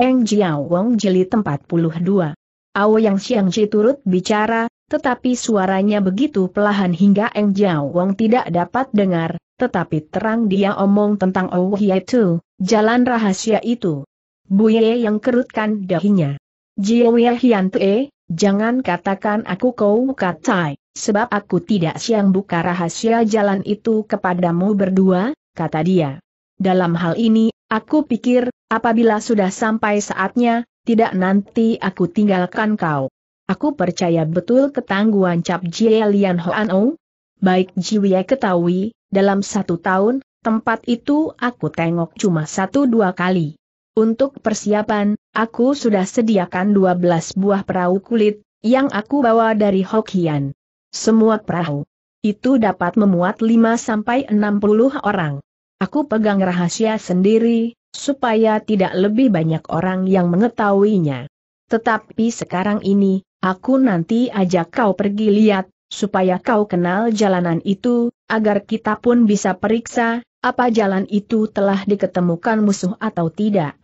Eng Jiao Wong jeli tempat puluh dua. Yang Xiang Ji turut bicara, tetapi suaranya begitu pelahan hingga Eng Jiao Wong tidak dapat dengar, tetapi terang dia omong tentang Oh itu, jalan rahasia itu. Bu Buye yang kerutkan dahinya. Jiao Hian Tue, jangan katakan aku kau katai, sebab aku tidak siang buka rahasia jalan itu kepadamu berdua, kata dia. Dalam hal ini, aku pikir, Apabila sudah sampai saatnya, tidak nanti aku tinggalkan kau. Aku percaya betul ketangguhan Cap Jie Lian Hoan O. Baik Jiwie ketahui, dalam satu tahun, tempat itu aku tengok cuma satu dua kali. Untuk persiapan, aku sudah sediakan dua belas buah perahu kulit, yang aku bawa dari Hokian. Semua perahu itu dapat memuat 5 sampai 60 orang. Aku pegang rahasia sendiri, supaya tidak lebih banyak orang yang mengetahuinya. Tetapi sekarang ini, aku nanti ajak kau pergi lihat, supaya kau kenal jalanan itu, agar kita pun bisa periksa, apa jalan itu telah diketemukan musuh atau tidak.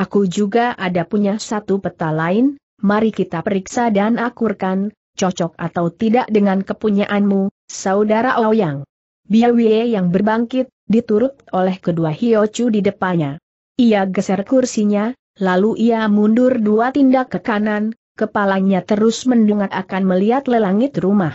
Aku juga ada punya satu peta lain, mari kita periksa dan akurkan, cocok atau tidak dengan kepunyaanmu, saudara Ouyang. Biawie yang berbangkit, diturut oleh kedua Hiochu di depannya. Ia geser kursinya, lalu ia mundur dua tindak ke kanan, kepalanya terus mendungat akan melihat lelangit rumah.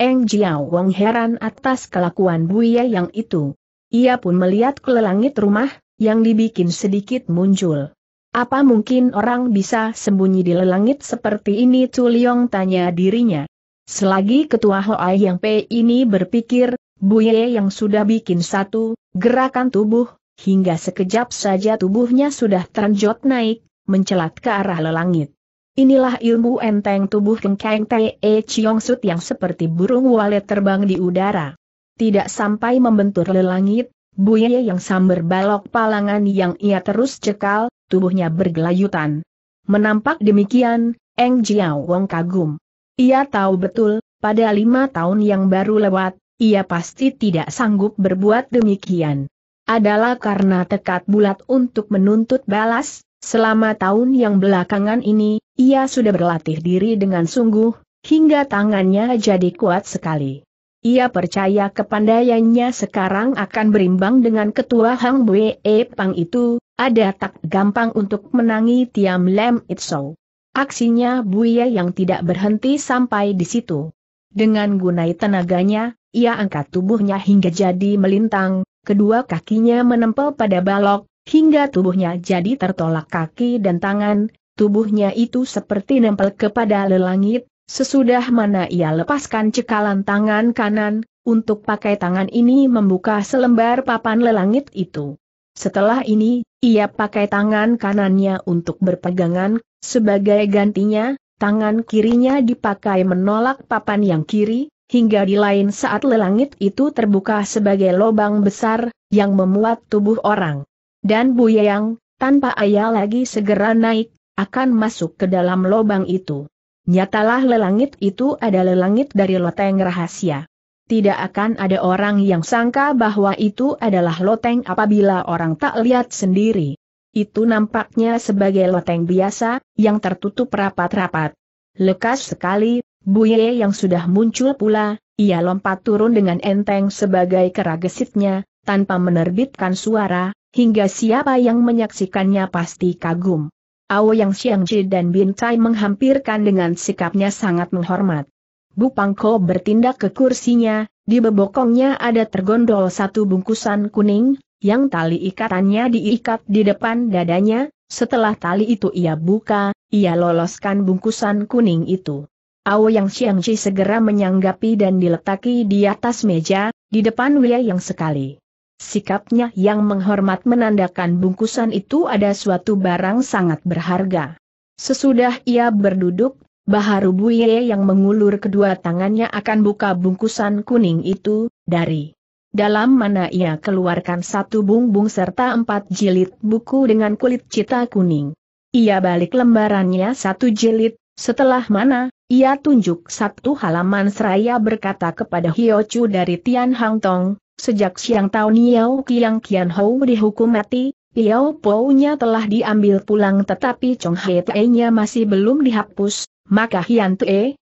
Eng Jiao Wong heran atas kelakuan Buya yang itu. Ia pun melihat ke lelangit rumah, yang dibikin sedikit muncul. Apa mungkin orang bisa sembunyi di lelangit seperti ini Liong tanya dirinya. Selagi ketua Hoai Yang Pei ini berpikir, Buye yang sudah bikin satu gerakan tubuh, hingga sekejap saja tubuhnya sudah teranjot naik, mencelat ke arah lelangit. Inilah ilmu enteng tubuh Kengkeng Te e Chiong Sut yang seperti burung walet terbang di udara. Tidak sampai membentur lelangit, buaya yang sambar balok palangan yang ia terus cekal, tubuhnya bergelayutan. Menampak demikian, Eng Jiao Wong kagum. Ia tahu betul, pada lima tahun yang baru lewat, ia pasti tidak sanggup berbuat demikian adalah karena tekad bulat untuk menuntut balas, selama tahun yang belakangan ini, ia sudah berlatih diri dengan sungguh, hingga tangannya jadi kuat sekali. Ia percaya kepandaiannya sekarang akan berimbang dengan ketua Hang Bwe Pang itu, ada tak gampang untuk menangi Tiam Lem Itso. Aksinya Buya yang tidak berhenti sampai di situ. Dengan gunai tenaganya, ia angkat tubuhnya hingga jadi melintang, kedua kakinya menempel pada balok, hingga tubuhnya jadi tertolak kaki dan tangan, tubuhnya itu seperti nempel kepada lelangit, sesudah mana ia lepaskan cekalan tangan kanan, untuk pakai tangan ini membuka selembar papan lelangit itu. Setelah ini, ia pakai tangan kanannya untuk berpegangan, sebagai gantinya, tangan kirinya dipakai menolak papan yang kiri, hingga di lain saat lelangit itu terbuka sebagai lobang besar, yang memuat tubuh orang. Dan Buyang, tanpa ayah lagi segera naik, akan masuk ke dalam lobang itu. Nyatalah lelangit itu ada lelangit dari loteng rahasia. Tidak akan ada orang yang sangka bahwa itu adalah loteng apabila orang tak lihat sendiri. Itu nampaknya sebagai loteng biasa, yang tertutup rapat-rapat. Lekas sekali, Buye yang sudah muncul pula, ia lompat turun dengan enteng sebagai keragesitnya, tanpa menerbitkan suara, hingga siapa yang menyaksikannya pasti kagum. Ao Yang Xiangji dan Bin Tai menghampirkan dengan sikapnya sangat menghormat. Bu Pangko bertindak ke kursinya, di bebokongnya ada tergondol satu bungkusan kuning, yang tali ikatannya diikat di depan dadanya, setelah tali itu ia buka, ia loloskan bungkusan kuning itu. Yang Xiangji segera menyanggapi dan diletaki di atas meja, di depan Wei Yang sekali. Sikapnya yang menghormat menandakan bungkusan itu ada suatu barang sangat berharga. Sesudah ia berduduk, Baharu Buye yang mengulur kedua tangannya akan buka bungkusan kuning itu, dari dalam mana ia keluarkan satu bung bung serta empat jilid buku dengan kulit cita kuning. Ia balik lembarannya satu jilid, setelah mana, ia tunjuk satu halaman seraya berkata kepada Hiochu dari Tian Hang Tong, sejak siang tahun Niao Kiang Kian Hou dihukum mati, Piao Pou-nya telah diambil pulang tetapi Chong He Tae nya masih belum dihapus, maka Hian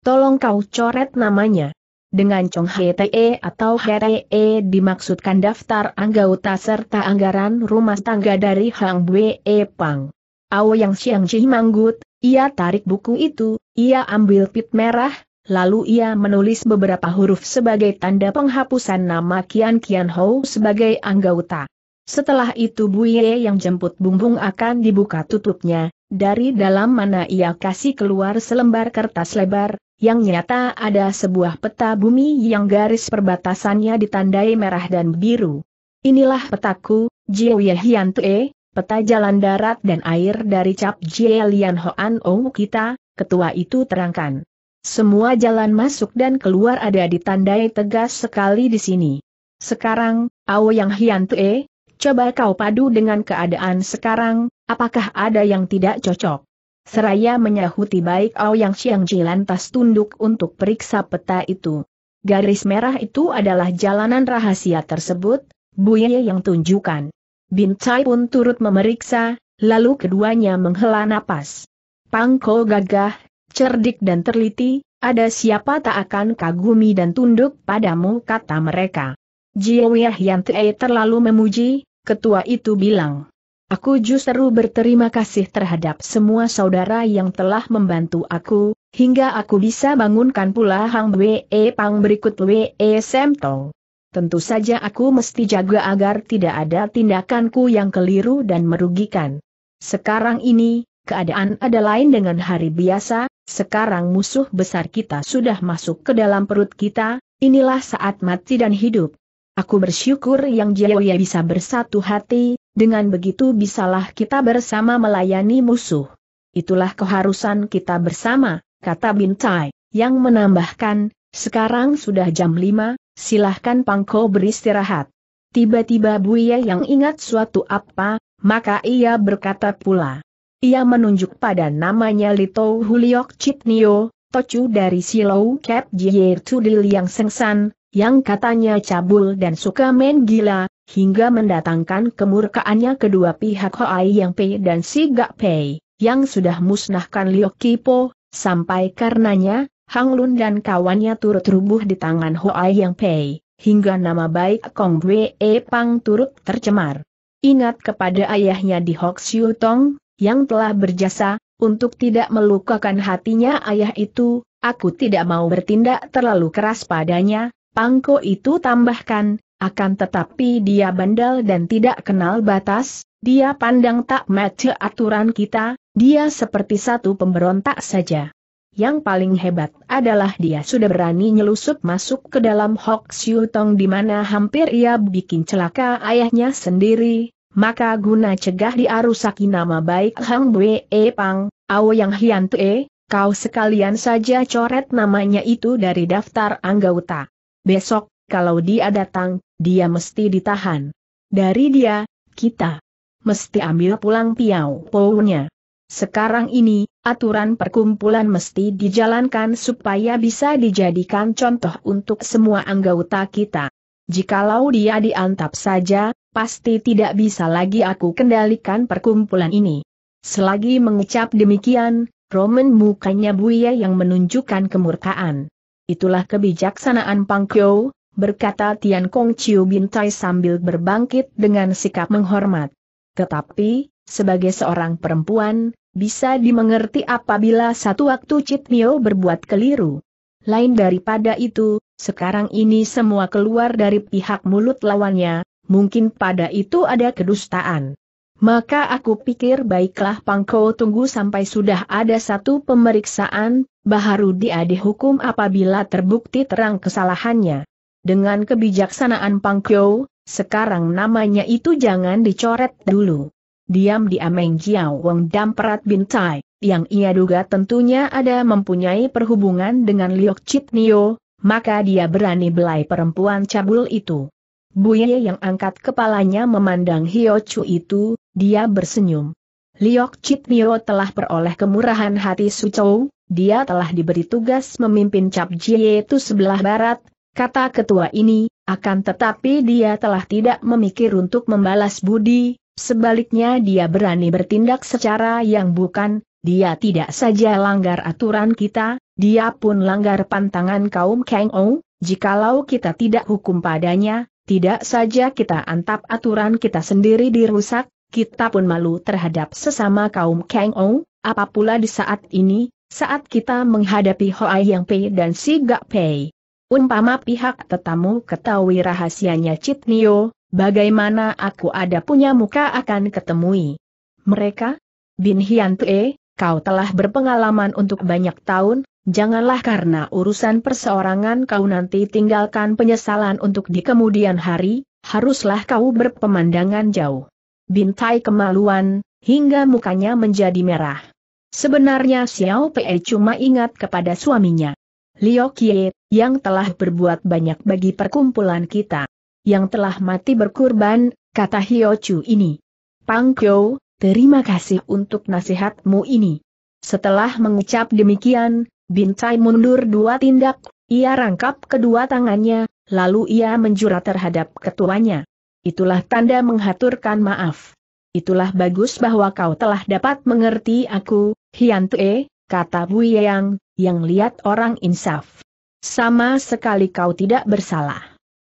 tolong kau coret namanya. Dengan Chong Tae atau e dimaksudkan daftar anggota serta anggaran rumah tangga dari Hang Bue Pang. Ao Yang Xiang Ji manggut, ia tarik buku itu, ia ambil pit merah, lalu ia menulis beberapa huruf sebagai tanda penghapusan nama Kian Kian Hou sebagai anggota. Setelah itu Buye yang jemput bumbung akan dibuka tutupnya, dari dalam mana ia kasih keluar selembar kertas lebar, yang nyata ada sebuah peta bumi yang garis perbatasannya ditandai merah dan biru. Inilah petaku, Jiuye Hian Tue, peta jalan darat dan air dari Cap Jie Lian Hoan Ou kita, ketua itu terangkan. Semua jalan masuk dan keluar ada ditandai tegas sekali di sini. Sekarang, Ao Yang Hian Tue, coba kau padu dengan keadaan sekarang, apakah ada yang tidak cocok? Seraya menyahuti baik Ao Yang Xiang Ji lantas tunduk untuk periksa peta itu. Garis merah itu adalah jalanan rahasia tersebut, Buye yang tunjukkan. Bin Cai pun turut memeriksa, lalu keduanya menghela napas. Pangko gagah, cerdik dan terliti, ada siapa tak akan kagumi dan tunduk padamu kata mereka. Jiawiah Yantei terlalu memuji, ketua itu bilang. Aku justru berterima kasih terhadap semua saudara yang telah membantu aku, hingga aku bisa bangunkan pula Hang Wee e Pang berikut Wee Semtong. Tentu saja aku mesti jaga agar tidak ada tindakanku yang keliru dan merugikan. Sekarang ini, keadaan ada lain dengan hari biasa, sekarang musuh besar kita sudah masuk ke dalam perut kita, inilah saat mati dan hidup. Aku bersyukur yang Jaya bisa bersatu hati, dengan begitu bisalah kita bersama melayani musuh. Itulah keharusan kita bersama, kata Bintai, yang menambahkan, sekarang sudah jam 5, silahkan Pangko beristirahat. Tiba-tiba Buya yang ingat suatu apa, maka ia berkata pula. Ia menunjuk pada namanya Lito Huliok Chitnio, Tocu dari Silau Cap Jier Tudil yang sengsan, yang katanya cabul dan suka main gila, hingga mendatangkan kemurkaannya kedua pihak Hoai Yang Pei dan Si Gak Pei, yang sudah musnahkan Liok Kipo, sampai karenanya, Hang Lun dan kawannya turut rubuh di tangan Hoai Yang Pei, hingga nama baik Kong Wei Pang turut tercemar. Ingat kepada ayahnya di Hok Siu Tong, yang telah berjasa, untuk tidak melukakan hatinya ayah itu, aku tidak mau bertindak terlalu keras padanya, Pangko itu tambahkan, akan tetapi dia bandel dan tidak kenal batas, dia pandang tak mati aturan kita, dia seperti satu pemberontak saja. Yang paling hebat adalah dia sudah berani nyelusup masuk ke dalam Hok Siu Tong di mana hampir ia bikin celaka ayahnya sendiri, maka guna cegah diarusaki nama baik Hang E Pang, Ao Yang Hian Tue, kau sekalian saja coret namanya itu dari daftar anggota. Besok, kalau dia datang, dia mesti ditahan. Dari dia, kita mesti ambil pulang piau pounya. Sekarang ini, aturan perkumpulan mesti dijalankan supaya bisa dijadikan contoh untuk semua anggota kita. Jikalau dia diantap saja, pasti tidak bisa lagi aku kendalikan perkumpulan ini. Selagi mengucap demikian, Roman mukanya buya yang menunjukkan kemurkaan. Itulah kebijaksanaan Pangkyo, berkata Tian Kong Chiu Bintai sambil berbangkit dengan sikap menghormat. Tetapi, sebagai seorang perempuan, bisa dimengerti apabila satu waktu Mio berbuat keliru. Lain daripada itu, sekarang ini semua keluar dari pihak mulut lawannya, mungkin pada itu ada kedustaan. Maka aku pikir baiklah Pangko tunggu sampai sudah ada satu pemeriksaan, baharu dia dihukum apabila terbukti terang kesalahannya. Dengan kebijaksanaan Pangko, sekarang namanya itu jangan dicoret dulu. diam di Ameng Jiao Damprat Damperat Bintai, yang ia duga tentunya ada mempunyai perhubungan dengan Liok Chit Nio, maka dia berani belai perempuan cabul itu. Buye yang angkat kepalanya memandang Hio Chu itu, dia bersenyum. Liok Chit Nio telah peroleh kemurahan hati Su Chou, dia telah diberi tugas memimpin Cap Jie itu sebelah barat, kata ketua ini, akan tetapi dia telah tidak memikir untuk membalas budi, sebaliknya dia berani bertindak secara yang bukan, dia tidak saja langgar aturan kita, dia pun langgar pantangan kaum Kang Ou, jikalau kita tidak hukum padanya, tidak saja kita antap aturan kita sendiri dirusak, kita pun malu terhadap sesama kaum Kang Ou, Apapula di saat ini, saat kita menghadapi Hoa Yang Pei dan Si Gak Pei. Umpama pihak tetamu ketahui rahasianya Cit Nio, bagaimana aku ada punya muka akan ketemui. Mereka? Bin Hian Tue, kau telah berpengalaman untuk banyak tahun, janganlah karena urusan perseorangan kau nanti tinggalkan penyesalan untuk di kemudian hari, haruslah kau berpemandangan jauh. Bintai kemaluan, hingga mukanya menjadi merah. Sebenarnya Xiao Pei cuma ingat kepada suaminya. Liu Qie, yang telah berbuat banyak bagi perkumpulan kita. Yang telah mati berkurban, kata Hio Chu ini. Pang Kyo, Terima kasih untuk nasihatmu ini. Setelah mengucap demikian, Bintai mundur dua tindak, ia rangkap kedua tangannya, lalu ia menjura terhadap ketuanya. Itulah tanda menghaturkan maaf. Itulah bagus bahwa kau telah dapat mengerti aku, Hian Tue, kata Wuyang, yang lihat orang insaf. Sama sekali kau tidak bersalah.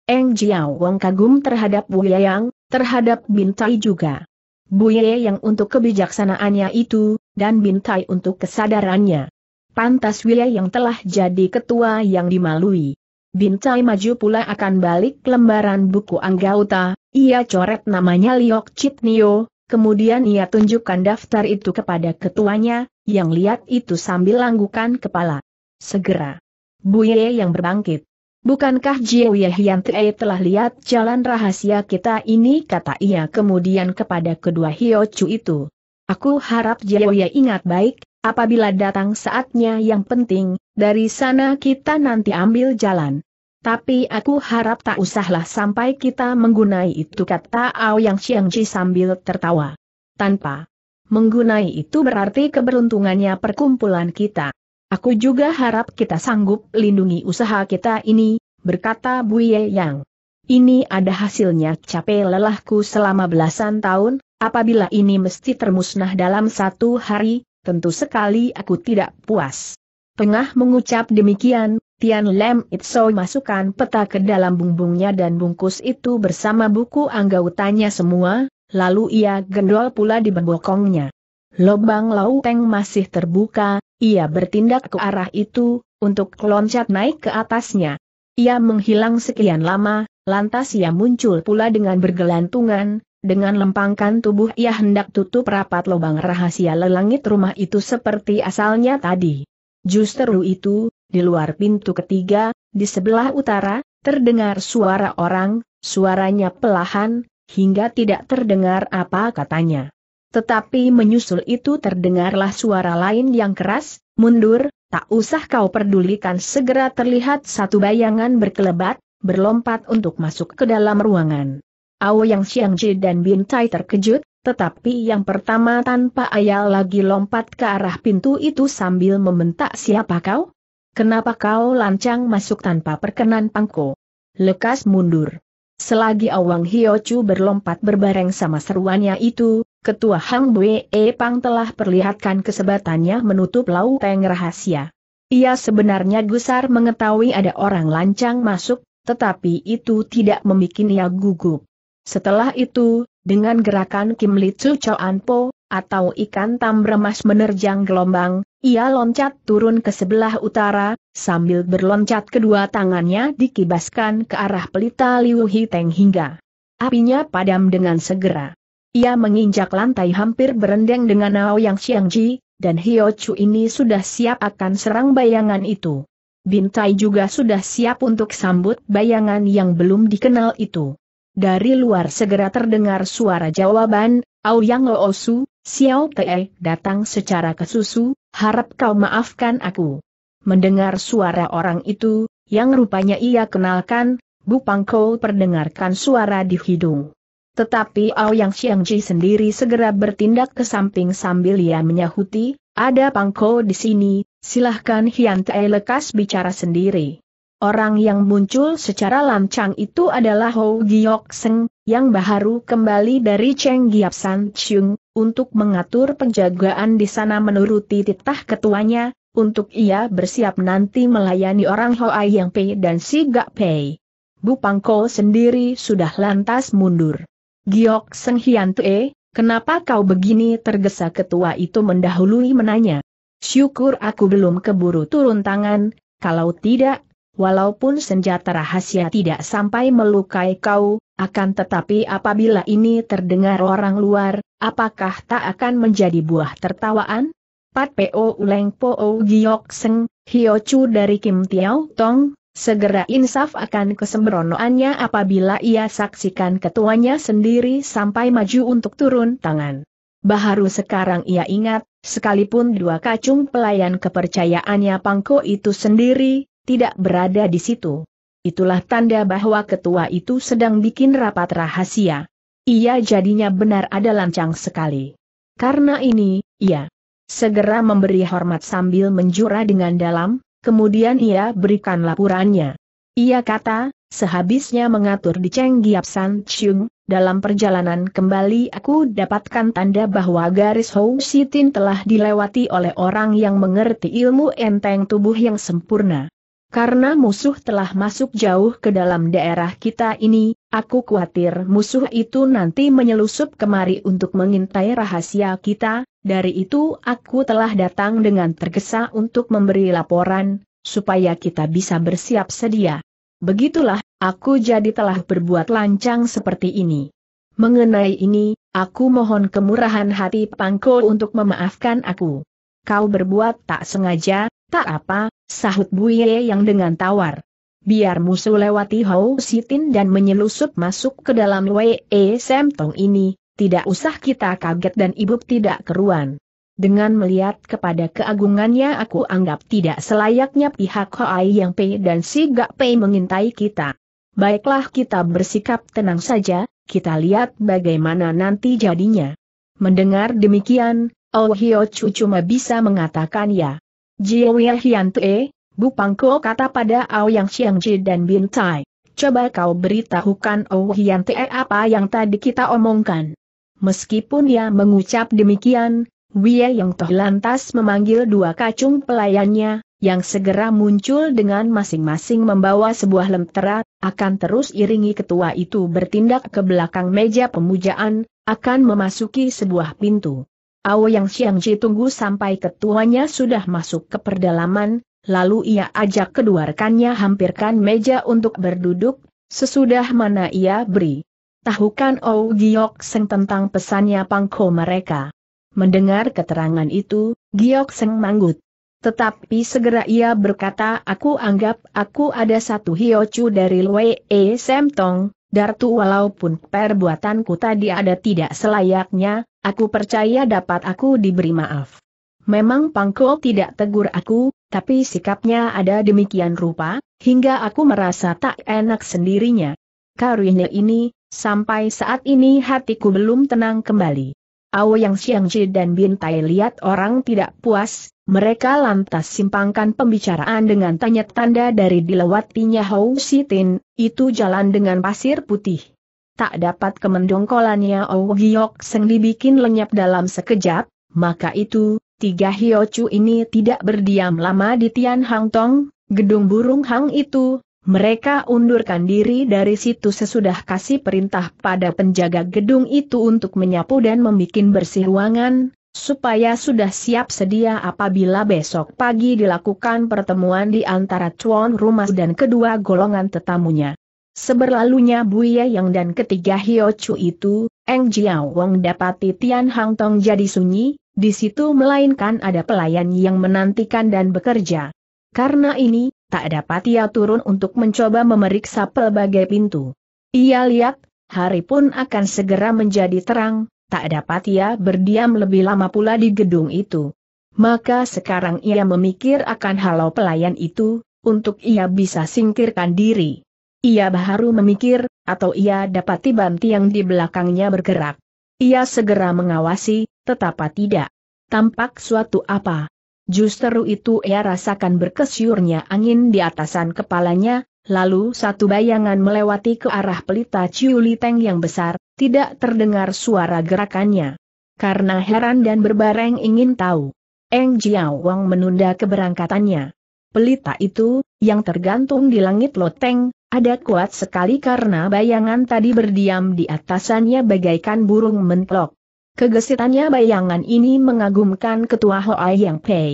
Eng Jiao Wong kagum terhadap Bu Yang, terhadap Bintai juga. Buye yang untuk kebijaksanaannya itu, dan Bintai untuk kesadarannya. Pantas Wile yang telah jadi ketua yang dimalui. Bintai maju pula akan balik lembaran buku Anggauta, ia coret namanya Liok Nio, kemudian ia tunjukkan daftar itu kepada ketuanya, yang lihat itu sambil langgukan kepala. Segera. Buye yang berbangkit. Bukankah Jiu Yehian Tei telah lihat jalan rahasia kita ini kata ia kemudian kepada kedua Hio Chu itu. Aku harap Jiu Ye ingat baik, apabila datang saatnya yang penting, dari sana kita nanti ambil jalan. Tapi aku harap tak usahlah sampai kita menggunai itu kata Ao Yang Chi sambil tertawa. Tanpa menggunai itu berarti keberuntungannya perkumpulan kita. Aku juga harap kita sanggup lindungi usaha kita ini, berkata Buye Yang. Ini ada hasilnya capek lelahku selama belasan tahun, apabila ini mesti termusnah dalam satu hari, tentu sekali aku tidak puas. Tengah mengucap demikian, Tian Lem Itso masukkan peta ke dalam bumbungnya dan bungkus itu bersama buku anggautanya semua, lalu ia gendol pula di bembokongnya. Lobang Lauteng masih terbuka, ia bertindak ke arah itu, untuk loncat naik ke atasnya. Ia menghilang sekian lama, lantas ia muncul pula dengan bergelantungan, dengan lempangkan tubuh ia hendak tutup rapat lubang rahasia lelangit rumah itu seperti asalnya tadi. Justru itu, di luar pintu ketiga, di sebelah utara, terdengar suara orang, suaranya pelahan, hingga tidak terdengar apa katanya. Tetapi menyusul itu terdengarlah suara lain yang keras, mundur, tak usah kau pedulikan segera terlihat satu bayangan berkelebat, berlompat untuk masuk ke dalam ruangan. Ao yang Xiangji dan Bin Tai terkejut, tetapi yang pertama tanpa ayal lagi lompat ke arah pintu itu sambil membentak siapa kau? Kenapa kau lancang masuk tanpa perkenan pangko? Lekas mundur. Selagi Awang Hiochu berlompat berbareng sama seruannya itu, Ketua Hang Bue Pang telah perlihatkan kesebatannya menutup Lau Peng rahasia. Ia sebenarnya gusar mengetahui ada orang lancang masuk, tetapi itu tidak membuat ia gugup. Setelah itu, dengan gerakan Kim Li Chu Choan Po, atau ikan tambremas menerjang gelombang, ia loncat turun ke sebelah utara, sambil berloncat kedua tangannya dikibaskan ke arah pelita Liu Hiteng hingga apinya padam dengan segera. Ia menginjak lantai hampir berendeng dengan Nao Yang Xiangji, dan Hio Chu ini sudah siap akan serang bayangan itu. Bintai juga sudah siap untuk sambut bayangan yang belum dikenal itu. Dari luar segera terdengar suara jawaban, Ao Yang Oosu, Xiao Te datang secara kesusu, harap kau maafkan aku. Mendengar suara orang itu, yang rupanya ia kenalkan, Bu Pangko perdengarkan suara di hidung. Tetapi Ao Yang Xiangji sendiri segera bertindak ke samping sambil ia menyahuti, ada pangko di sini, silahkan Hian Tae lekas bicara sendiri. Orang yang muncul secara lancang itu adalah Ho Giok Seng, yang baru kembali dari Cheng Giap San Chung, untuk mengatur penjagaan di sana menuruti titah ketuanya, untuk ia bersiap nanti melayani orang Ai Yang Pei dan Si Gak Pei. Bu Pangko sendiri sudah lantas mundur. Giok Seng Hian Tue, kenapa kau begini tergesa ketua itu mendahului menanya. Syukur aku belum keburu turun tangan, kalau tidak, walaupun senjata rahasia tidak sampai melukai kau, akan tetapi apabila ini terdengar orang luar, apakah tak akan menjadi buah tertawaan? Pat Po Uleng Po Giok Seng, Hio dari Kim Tiao Tong, Segera insaf akan kesembronoannya apabila ia saksikan ketuanya sendiri sampai maju untuk turun tangan. Baharu sekarang ia ingat, sekalipun dua kacung pelayan kepercayaannya Pangko itu sendiri, tidak berada di situ. Itulah tanda bahwa ketua itu sedang bikin rapat rahasia. Ia jadinya benar ada lancang sekali. Karena ini, ia segera memberi hormat sambil menjura dengan dalam, Kemudian ia berikan laporannya. Ia kata, sehabisnya mengatur di Cheng Giap San Chung, dalam perjalanan kembali aku dapatkan tanda bahwa garis Hou Sitin telah dilewati oleh orang yang mengerti ilmu enteng tubuh yang sempurna. Karena musuh telah masuk jauh ke dalam daerah kita ini, Aku khawatir musuh itu nanti menyelusup kemari untuk mengintai rahasia kita, dari itu aku telah datang dengan tergesa untuk memberi laporan, supaya kita bisa bersiap sedia. Begitulah, aku jadi telah berbuat lancang seperti ini. Mengenai ini, aku mohon kemurahan hati Pangko untuk memaafkan aku. Kau berbuat tak sengaja, tak apa, sahut Buye yang dengan tawar. Biar musuh lewati Hou Sitin dan menyelusup masuk ke dalam Wei e Semtong ini, tidak usah kita kaget dan ibu tidak keruan. Dengan melihat kepada keagungannya aku anggap tidak selayaknya pihak Hoai Yang Pei dan Si Gak Pei mengintai kita. Baiklah kita bersikap tenang saja, kita lihat bagaimana nanti jadinya. Mendengar demikian, Oh Hyo Chu cuma bisa mengatakan ya. Jiu Hian Tue, Bu Pangko kata pada Ao Yang Xiangji dan Bin Tai. Coba kau beritahukan Oh Hian Te apa yang tadi kita omongkan. Meskipun ia mengucap demikian, Wie Yang Toh lantas memanggil dua kacung pelayannya, yang segera muncul dengan masing-masing membawa sebuah lentera, akan terus iringi ketua itu bertindak ke belakang meja pemujaan, akan memasuki sebuah pintu. Ao Yang Xiangji tunggu sampai ketuanya sudah masuk ke perdalaman, lalu ia ajak kedua rekannya hampirkan meja untuk berduduk, sesudah mana ia beri. Tahukan Oh Giok Seng tentang pesannya pangko mereka. Mendengar keterangan itu, Giok Seng manggut. Tetapi segera ia berkata aku anggap aku ada satu hiocu dari Lwe E Semtong, Dartu walaupun perbuatanku tadi ada tidak selayaknya, aku percaya dapat aku diberi maaf. Memang Pangko tidak tegur aku, tapi sikapnya ada demikian rupa, hingga aku merasa tak enak sendirinya. Karunya ini, sampai saat ini hatiku belum tenang kembali. Awo Yang Xiangji dan Bintai lihat orang tidak puas, mereka lantas simpangkan pembicaraan dengan tanya tanda dari dilewatinya Hou Sitin, itu jalan dengan pasir putih. Tak dapat kemendongkolannya Owo Giok Seng dibikin lenyap dalam sekejap, maka itu, Tiga Hiochu ini tidak berdiam lama di Tian Hang Tong, gedung burung Hang itu, mereka undurkan diri dari situ sesudah kasih perintah pada penjaga gedung itu untuk menyapu dan membuat bersih ruangan, supaya sudah siap sedia apabila besok pagi dilakukan pertemuan di antara Chuan rumah dan kedua golongan tetamunya. Seberlalunya Buya Yang dan ketiga Hiochu itu, Eng Jiao Wong dapati Tian Hang Tong jadi sunyi, di situ melainkan ada pelayan yang menantikan dan bekerja. Karena ini, tak dapat ia turun untuk mencoba memeriksa pelbagai pintu. Ia lihat, hari pun akan segera menjadi terang, tak dapat ia berdiam lebih lama pula di gedung itu. Maka sekarang ia memikir akan halau pelayan itu, untuk ia bisa singkirkan diri. Ia baru memikir, atau ia dapati banti yang di belakangnya bergerak. Ia segera mengawasi, Tetapa tidak. Tampak suatu apa. Justru itu ia rasakan berkesyurnya angin di atasan kepalanya, lalu satu bayangan melewati ke arah pelita ciuli teng yang besar, tidak terdengar suara gerakannya. Karena heran dan berbareng ingin tahu. Eng Jiao Wang menunda keberangkatannya. Pelita itu, yang tergantung di langit loteng, ada kuat sekali karena bayangan tadi berdiam di atasannya bagaikan burung mentlok. Kegesitannya bayangan ini mengagumkan ketua Hoa Yang Pei.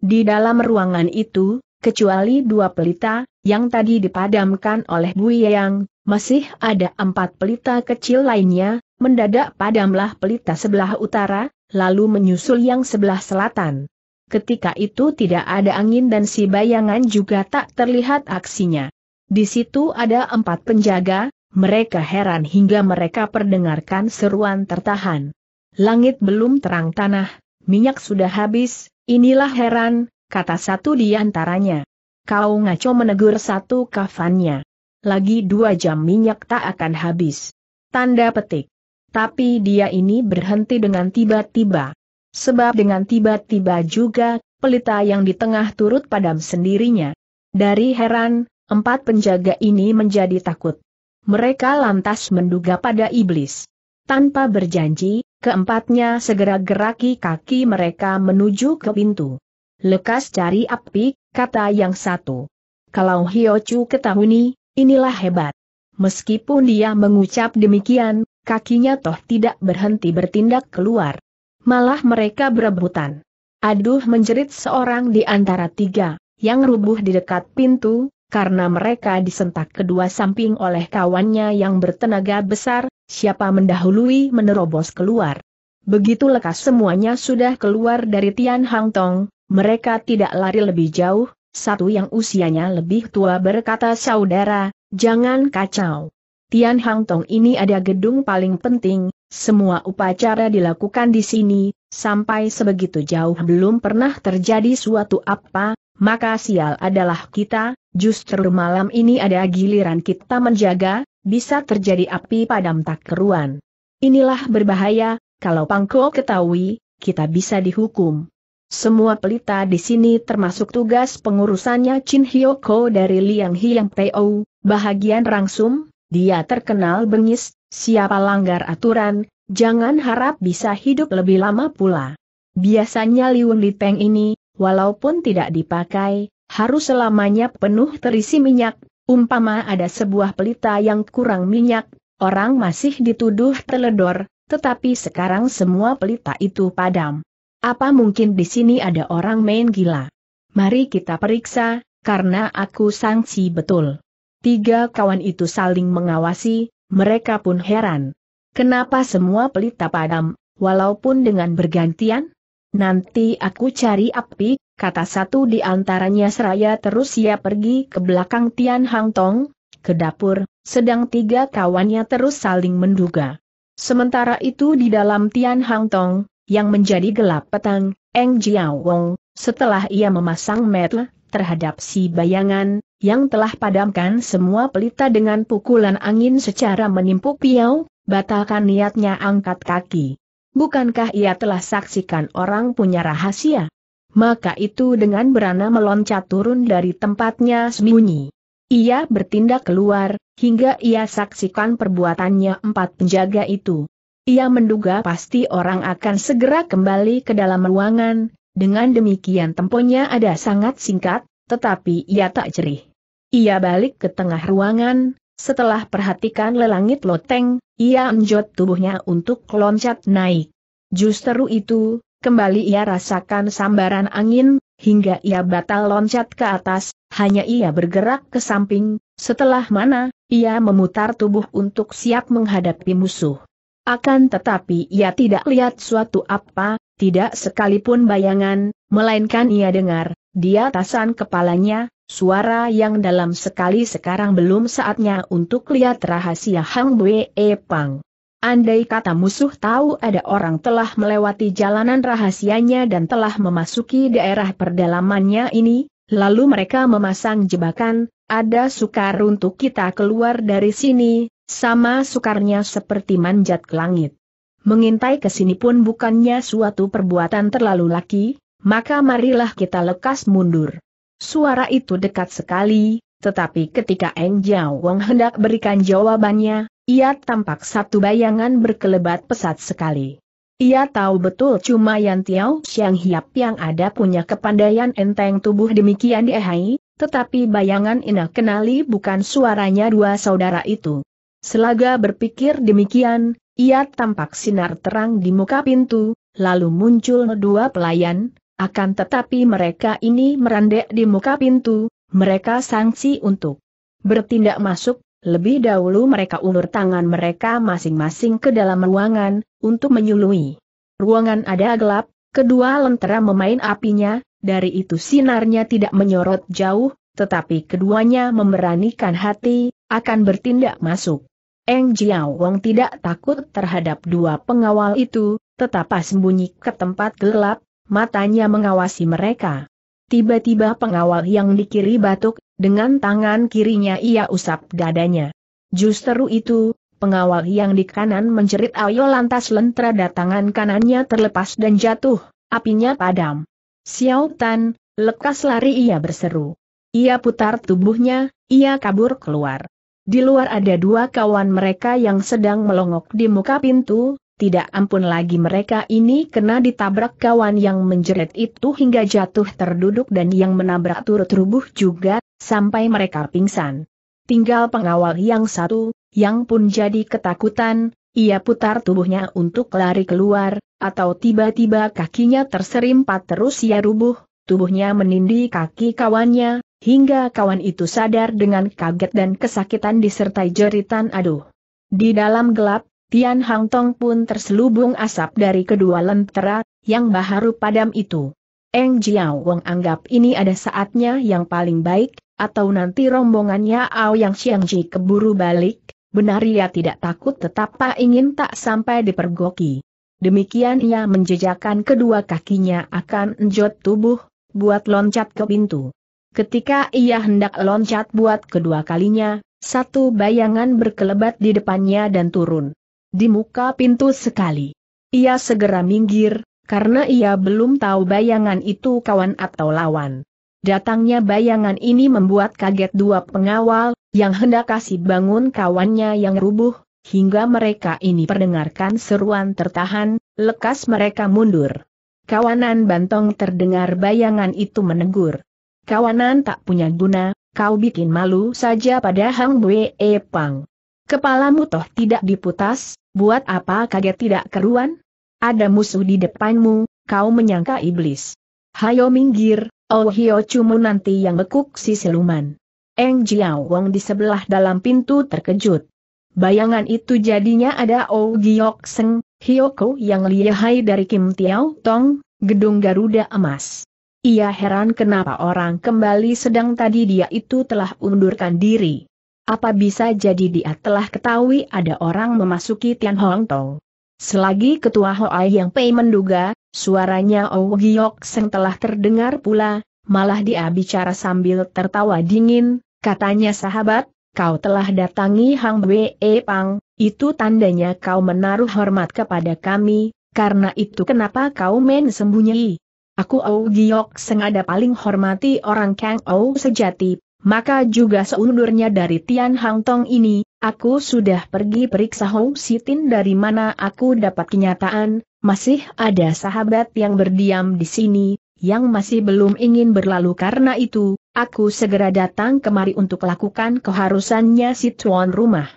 Di dalam ruangan itu, kecuali dua pelita, yang tadi dipadamkan oleh Bu Yang, masih ada empat pelita kecil lainnya, mendadak padamlah pelita sebelah utara, lalu menyusul yang sebelah selatan. Ketika itu tidak ada angin dan si bayangan juga tak terlihat aksinya. Di situ ada empat penjaga, mereka heran hingga mereka perdengarkan seruan tertahan. Langit belum terang tanah, minyak sudah habis, inilah heran, kata satu di antaranya. Kau ngaco menegur satu kafannya. Lagi dua jam minyak tak akan habis. Tanda petik. Tapi dia ini berhenti dengan tiba-tiba. Sebab dengan tiba-tiba juga, pelita yang di tengah turut padam sendirinya. Dari heran, empat penjaga ini menjadi takut. Mereka lantas menduga pada iblis. Tanpa berjanji, Keempatnya segera geraki kaki mereka menuju ke pintu. Lekas cari api, kata yang satu. Kalau Hiochu ketahuni, inilah hebat. Meskipun dia mengucap demikian, kakinya toh tidak berhenti bertindak keluar. Malah mereka berebutan. Aduh menjerit seorang di antara tiga, yang rubuh di dekat pintu, karena mereka disentak kedua samping oleh kawannya yang bertenaga besar, siapa mendahului menerobos keluar. Begitu lekas semuanya sudah keluar dari Tian Hang Tong, mereka tidak lari lebih jauh, satu yang usianya lebih tua berkata saudara, jangan kacau. Tian Hang Tong ini ada gedung paling penting, semua upacara dilakukan di sini, sampai sebegitu jauh belum pernah terjadi suatu apa, maka sial adalah kita, justru malam ini ada giliran kita menjaga, bisa terjadi api padam tak keruan. Inilah berbahaya, kalau Pangko ketahui, kita bisa dihukum. Semua pelita di sini termasuk tugas pengurusannya Chin Hyoko dari Liang Hiang Po, bahagian Rangsum, dia terkenal bengis, siapa langgar aturan, jangan harap bisa hidup lebih lama pula. Biasanya Liun Liteng ini, walaupun tidak dipakai, harus selamanya penuh terisi minyak, umpama ada sebuah pelita yang kurang minyak, orang masih dituduh teledor, tetapi sekarang semua pelita itu padam. Apa mungkin di sini ada orang main gila? Mari kita periksa, karena aku sangsi betul. Tiga kawan itu saling mengawasi, mereka pun heran. Kenapa semua pelita padam, walaupun dengan bergantian? Nanti aku cari api, kata satu di antaranya seraya terus ia pergi ke belakang Tian Hang Tong, ke dapur, sedang tiga kawannya terus saling menduga. Sementara itu di dalam Tian Hang Tong, yang menjadi gelap petang, Eng Jiao Wong, setelah ia memasang metel terhadap si bayangan, yang telah padamkan semua pelita dengan pukulan angin secara menimpuk piau, batalkan niatnya angkat kaki. Bukankah ia telah saksikan orang punya rahasia? Maka itu dengan berana meloncat turun dari tempatnya sembunyi. Ia bertindak keluar, hingga ia saksikan perbuatannya empat penjaga itu. Ia menduga pasti orang akan segera kembali ke dalam ruangan, dengan demikian temponya ada sangat singkat, tetapi ia tak jerih. Ia balik ke tengah ruangan, setelah perhatikan lelangit loteng, ia anjot tubuhnya untuk loncat naik. Justru itu, kembali ia rasakan sambaran angin, hingga ia batal loncat ke atas, hanya ia bergerak ke samping, setelah mana, ia memutar tubuh untuk siap menghadapi musuh. Akan tetapi ia tidak lihat suatu apa, tidak sekalipun bayangan, melainkan ia dengar, di atasan kepalanya, Suara yang dalam sekali sekarang belum saatnya untuk lihat rahasia Hang Wee Pang. Andai kata musuh tahu ada orang telah melewati jalanan rahasianya dan telah memasuki daerah perdalamannya ini, lalu mereka memasang jebakan, ada sukar untuk kita keluar dari sini, sama sukarnya seperti manjat ke langit. Mengintai ke sini pun bukannya suatu perbuatan terlalu laki, maka marilah kita lekas mundur. Suara itu dekat sekali, tetapi ketika Eng Jiao Wong hendak berikan jawabannya, ia tampak satu bayangan berkelebat pesat sekali. Ia tahu betul cuma Yan Tiao Xiang Hiap yang ada punya kepandaian enteng tubuh demikian diehai, tetapi bayangan Ina kenali bukan suaranya dua saudara itu. Selaga berpikir demikian, ia tampak sinar terang di muka pintu, lalu muncul dua pelayan, akan tetapi mereka ini merendek di muka pintu, mereka sanksi untuk bertindak masuk, lebih dahulu mereka ulur tangan mereka masing-masing ke dalam ruangan, untuk menyului. Ruangan ada gelap, kedua lentera memain apinya, dari itu sinarnya tidak menyorot jauh, tetapi keduanya memberanikan hati, akan bertindak masuk. Eng Jiao Wong tidak takut terhadap dua pengawal itu, tetap sembunyi ke tempat gelap, matanya mengawasi mereka. Tiba-tiba pengawal yang di kiri batuk, dengan tangan kirinya ia usap dadanya. Justru itu, pengawal yang di kanan menjerit ayo lantas lentera datangan kanannya terlepas dan jatuh, apinya padam. Xiao Tan, lekas lari ia berseru. Ia putar tubuhnya, ia kabur keluar. Di luar ada dua kawan mereka yang sedang melongok di muka pintu, tidak ampun lagi mereka ini kena ditabrak kawan yang menjerit itu hingga jatuh terduduk dan yang menabrak turut rubuh juga, sampai mereka pingsan. Tinggal pengawal yang satu, yang pun jadi ketakutan, ia putar tubuhnya untuk lari keluar, atau tiba-tiba kakinya terserimpat terus ia rubuh, tubuhnya menindih kaki kawannya, hingga kawan itu sadar dengan kaget dan kesakitan disertai jeritan aduh. Di dalam gelap, Tian Hang Tong pun terselubung asap dari kedua lentera, yang baharu padam itu. Eng Jiao Wong anggap ini ada saatnya yang paling baik, atau nanti rombongannya Ao Yang Ji keburu balik, benar ia tidak takut tetap ingin tak sampai dipergoki. Demikian ia menjejakan kedua kakinya akan enjot tubuh, buat loncat ke pintu. Ketika ia hendak loncat buat kedua kalinya, satu bayangan berkelebat di depannya dan turun di muka pintu sekali. Ia segera minggir, karena ia belum tahu bayangan itu kawan atau lawan. Datangnya bayangan ini membuat kaget dua pengawal, yang hendak kasih bangun kawannya yang rubuh, hingga mereka ini perdengarkan seruan tertahan, lekas mereka mundur. Kawanan Bantong terdengar bayangan itu menegur. Kawanan tak punya guna, kau bikin malu saja pada Hang Bue Pang. Kepalamu toh tidak diputas, buat apa kaget tidak keruan? Ada musuh di depanmu, kau menyangka iblis. Hayo minggir, Oh hiyo Cumu nanti yang bekuk si siluman. Eng Jiao Wong di sebelah dalam pintu terkejut. Bayangan itu jadinya ada Oh Giok Seng, Hyoko yang lihai dari Kim Tiao Tong, gedung Garuda Emas. Ia heran kenapa orang kembali sedang tadi dia itu telah undurkan diri. Apa bisa jadi dia telah ketahui ada orang memasuki Tian Hong Tong? Selagi ketua Hoa Yang Pei menduga, suaranya Ou Giok Seng telah terdengar pula, malah dia bicara sambil tertawa dingin, katanya sahabat, kau telah datangi Hang Wei e Pang, itu tandanya kau menaruh hormat kepada kami, karena itu kenapa kau men sembunyi. Aku Ou Giok Seng ada paling hormati orang Kang Ou sejati, maka juga seundurnya dari Tian Hang Tong ini, aku sudah pergi periksa Hong Sitin dari mana aku dapat kenyataan, masih ada sahabat yang berdiam di sini, yang masih belum ingin berlalu karena itu, aku segera datang kemari untuk lakukan keharusannya si tuan rumah.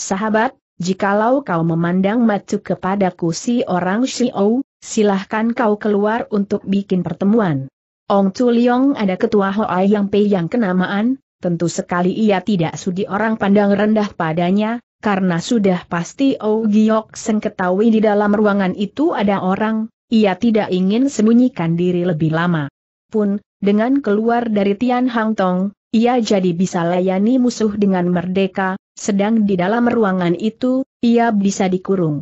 Sahabat, jikalau kau memandang matu kepadaku si orang Xiao, silahkan kau keluar untuk bikin pertemuan. Ong Tu Liong ada ketua Hoa Yang Pei yang kenamaan, tentu sekali ia tidak sudi orang pandang rendah padanya, karena sudah pasti Oh Giok Seng ketahui di dalam ruangan itu ada orang, ia tidak ingin sembunyikan diri lebih lama. Pun, dengan keluar dari Tian Hang Tong, ia jadi bisa layani musuh dengan merdeka, sedang di dalam ruangan itu, ia bisa dikurung.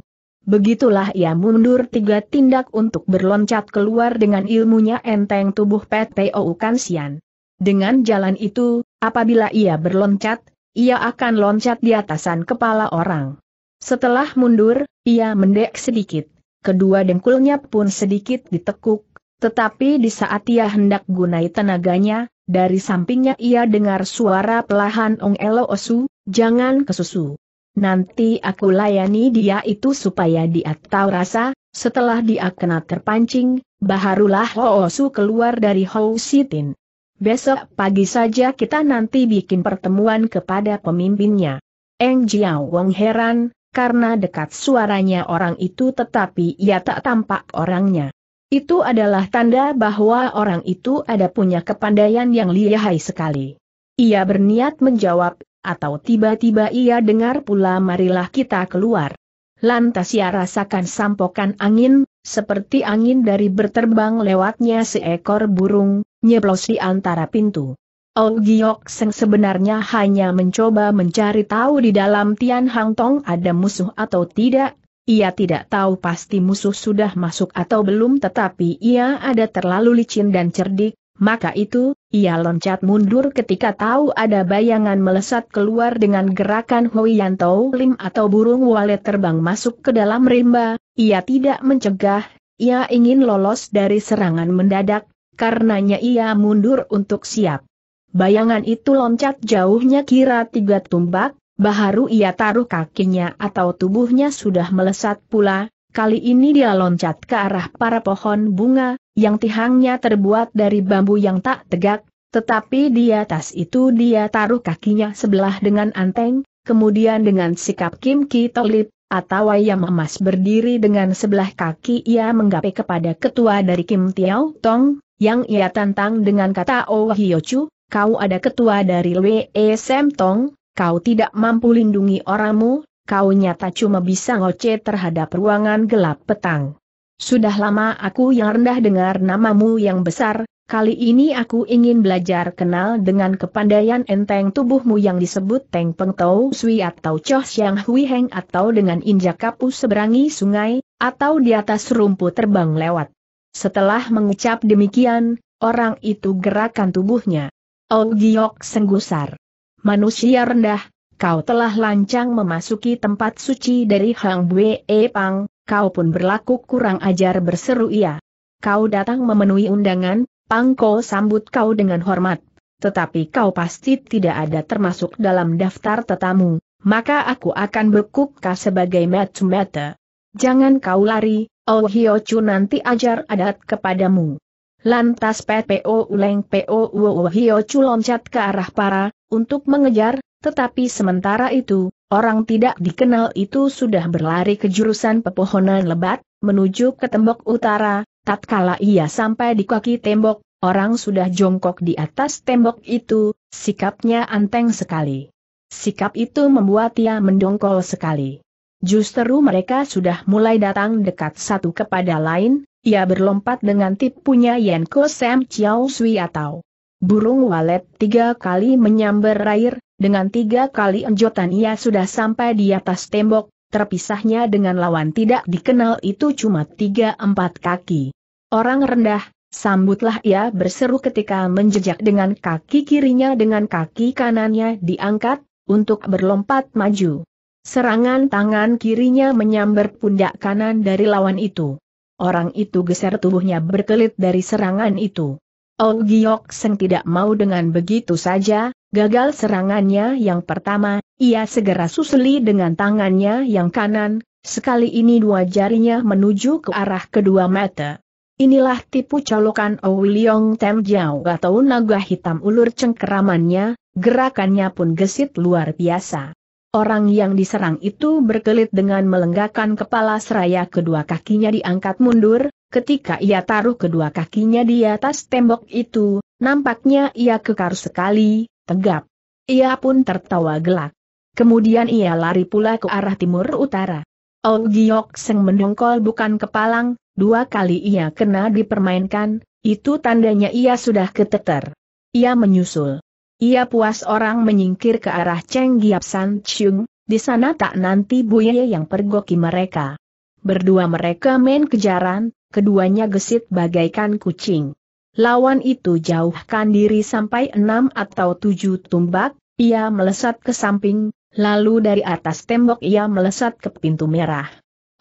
Begitulah ia mundur tiga tindak untuk berloncat keluar dengan ilmunya enteng tubuh PTO kan Sian. Dengan jalan itu, apabila ia berloncat, ia akan loncat di atasan kepala orang. Setelah mundur, ia mendek sedikit, kedua dengkulnya pun sedikit ditekuk, tetapi di saat ia hendak gunai tenaganya, dari sampingnya ia dengar suara pelahan Ong Elo Osu, jangan kesusu. Nanti aku layani dia itu supaya dia tahu rasa, setelah dia kena terpancing, barulah Hoosu keluar dari Sitin. Besok pagi saja kita nanti bikin pertemuan kepada pemimpinnya. Eng Jiao Wong heran, karena dekat suaranya orang itu tetapi ia tak tampak orangnya. Itu adalah tanda bahwa orang itu ada punya kepandaian yang lihai sekali. Ia berniat menjawab, atau tiba-tiba ia dengar pula marilah kita keluar. Lantas ia rasakan sampokan angin, seperti angin dari berterbang lewatnya seekor burung, nyeplos di antara pintu. Ong Giok Seng sebenarnya hanya mencoba mencari tahu di dalam Tian Hang Tong ada musuh atau tidak, ia tidak tahu pasti musuh sudah masuk atau belum tetapi ia ada terlalu licin dan cerdik, maka itu, ia loncat mundur ketika tahu ada bayangan melesat keluar dengan gerakan Hoiyan Tau Lim atau burung walet terbang masuk ke dalam rimba, ia tidak mencegah, ia ingin lolos dari serangan mendadak, karenanya ia mundur untuk siap. Bayangan itu loncat jauhnya kira tiga tumbak, baharu ia taruh kakinya atau tubuhnya sudah melesat pula, Kali ini dia loncat ke arah para pohon bunga, yang tihangnya terbuat dari bambu yang tak tegak, tetapi di atas itu dia taruh kakinya sebelah dengan anteng, kemudian dengan sikap Kim Ki Tolip, atau yang Emas berdiri dengan sebelah kaki ia menggapai kepada ketua dari Kim Tiao Tong, yang ia tantang dengan kata Oh Chu, kau ada ketua dari Wei Sem Tong, kau tidak mampu lindungi orangmu, kau nyata cuma bisa ngoceh terhadap ruangan gelap petang. Sudah lama aku yang rendah dengar namamu yang besar, kali ini aku ingin belajar kenal dengan kepandaian enteng tubuhmu yang disebut Teng Peng Tau Sui atau Choh Siang Hui Heng atau dengan injak kapu seberangi sungai, atau di atas rumput terbang lewat. Setelah mengucap demikian, orang itu gerakan tubuhnya. Oh Giok Senggusar. Manusia rendah, kau telah lancang memasuki tempat suci dari Hang Bue e Pang, kau pun berlaku kurang ajar berseru ia. Kau datang memenuhi undangan, Pang Ko sambut kau dengan hormat. Tetapi kau pasti tidak ada termasuk dalam daftar tetamu, maka aku akan bekuk kau sebagai mata Jangan kau lari, Oh Hyo Chu nanti ajar adat kepadamu. Lantas PPO Uleng PO Wo Hyo Chu loncat ke arah para, untuk mengejar, tetapi sementara itu, orang tidak dikenal itu sudah berlari ke jurusan pepohonan lebat, menuju ke tembok utara, tatkala ia sampai di kaki tembok, orang sudah jongkok di atas tembok itu, sikapnya anteng sekali. Sikap itu membuat ia mendongkol sekali. Justru mereka sudah mulai datang dekat satu kepada lain, ia berlompat dengan tipunya Yanko Sam Chiao Sui atau Burung walet tiga kali menyambar air, dengan tiga kali enjotan ia sudah sampai di atas tembok, terpisahnya dengan lawan tidak dikenal itu cuma tiga empat kaki. Orang rendah, sambutlah ia berseru ketika menjejak dengan kaki kirinya dengan kaki kanannya diangkat, untuk berlompat maju. Serangan tangan kirinya menyambar pundak kanan dari lawan itu. Orang itu geser tubuhnya berkelit dari serangan itu. Oh Giok Seng tidak mau dengan begitu saja, gagal serangannya yang pertama, ia segera susuli dengan tangannya yang kanan, sekali ini dua jarinya menuju ke arah kedua mata. Inilah tipu colokan Owiliong Tem Jiao atau naga hitam ulur cengkeramannya, gerakannya pun gesit luar biasa. Orang yang diserang itu berkelit dengan melenggakkan kepala seraya kedua kakinya diangkat mundur, Ketika ia taruh kedua kakinya di atas tembok itu, nampaknya ia kekar sekali, tegap. Ia pun tertawa gelak. Kemudian ia lari pula ke arah timur utara. Oh Giok Seng mendongkol bukan kepalang, dua kali ia kena dipermainkan, itu tandanya ia sudah keteter. Ia menyusul. Ia puas orang menyingkir ke arah Cheng Giap San Chung, di sana tak nanti Buye yang pergoki mereka. Berdua mereka main kejaran, keduanya gesit bagaikan kucing. Lawan itu jauhkan diri sampai enam atau tujuh tumbak, ia melesat ke samping, lalu dari atas tembok ia melesat ke pintu merah.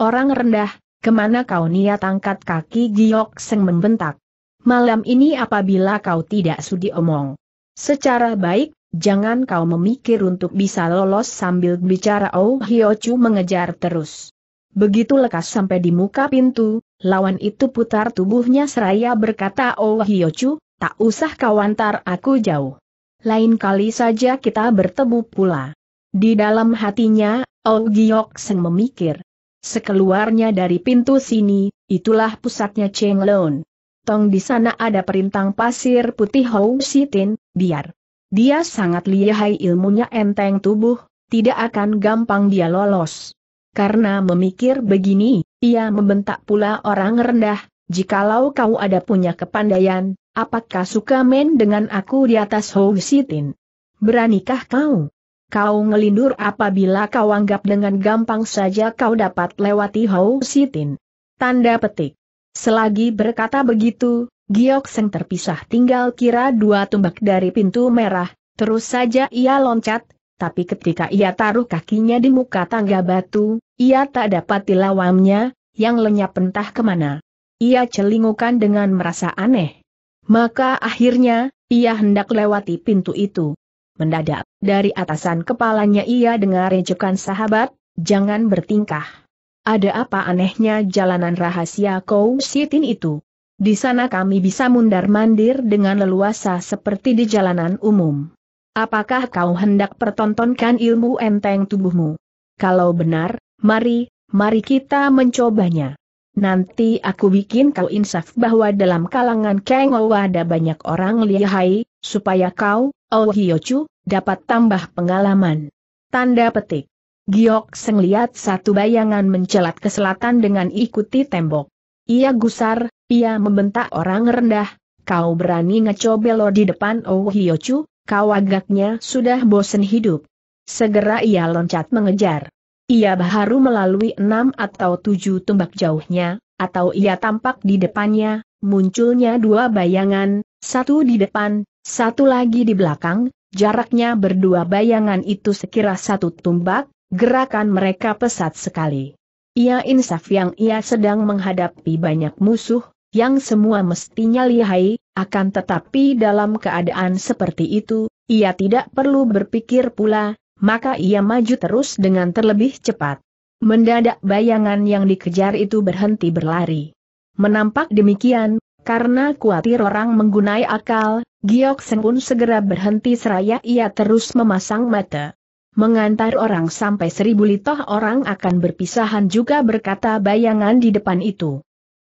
Orang rendah, kemana kau niat angkat kaki Giok Seng membentak. Malam ini apabila kau tidak sudi omong. Secara baik, jangan kau memikir untuk bisa lolos sambil bicara Oh Hyo Chu mengejar terus. Begitu lekas sampai di muka pintu, Lawan itu putar tubuhnya seraya berkata Oh Hyochu, tak usah kau aku jauh. Lain kali saja kita bertemu pula. Di dalam hatinya, Oh Giyok Seng memikir. Sekeluarnya dari pintu sini, itulah pusatnya Cheng Leun. Tong di sana ada perintang pasir putih Hou Sitin, biar. Dia sangat lihai ilmunya enteng tubuh, tidak akan gampang dia lolos. Karena memikir begini, ia membentak pula orang rendah, jikalau kau ada punya kepandaian, apakah suka main dengan aku di atas Hou Sitin? Beranikah kau? Kau ngelindur apabila kau anggap dengan gampang saja kau dapat lewati Hou Sitin. Tanda petik. Selagi berkata begitu, Giok Seng terpisah tinggal kira dua tumbak dari pintu merah, terus saja ia loncat, tapi ketika ia taruh kakinya di muka tangga batu, ia tak dapat dilawamnya, yang lenyap entah kemana. Ia celingukan dengan merasa aneh. Maka akhirnya, ia hendak lewati pintu itu. Mendadak, dari atasan kepalanya ia dengar rejekan sahabat, jangan bertingkah. Ada apa anehnya jalanan rahasia kau sitin itu? Di sana kami bisa mundar-mandir dengan leluasa seperti di jalanan umum. Apakah kau hendak pertontonkan ilmu enteng tubuhmu? Kalau benar, mari, mari kita mencobanya. Nanti aku bikin kau insaf bahwa dalam kalangan Kang Owa ada banyak orang lihai, supaya kau, Oh Hyochu, dapat tambah pengalaman. Tanda petik. Giok Seng lihat satu bayangan mencelat ke selatan dengan ikuti tembok. Ia gusar, ia membentak orang rendah, kau berani ngecobelo di depan Oh Hyochu, kau agaknya sudah bosen hidup. Segera ia loncat mengejar. Ia baru melalui enam atau tujuh tombak jauhnya, atau ia tampak di depannya, munculnya dua bayangan, satu di depan, satu lagi di belakang, jaraknya berdua bayangan itu sekira satu tumbak. gerakan mereka pesat sekali. Ia insaf yang ia sedang menghadapi banyak musuh, yang semua mestinya lihai, akan tetapi dalam keadaan seperti itu, ia tidak perlu berpikir pula, maka ia maju terus dengan terlebih cepat. Mendadak bayangan yang dikejar itu berhenti berlari. Menampak demikian, karena khawatir orang menggunai akal, Giok Seng pun segera berhenti seraya ia terus memasang mata. Mengantar orang sampai seribu litoh orang akan berpisahan juga berkata bayangan di depan itu.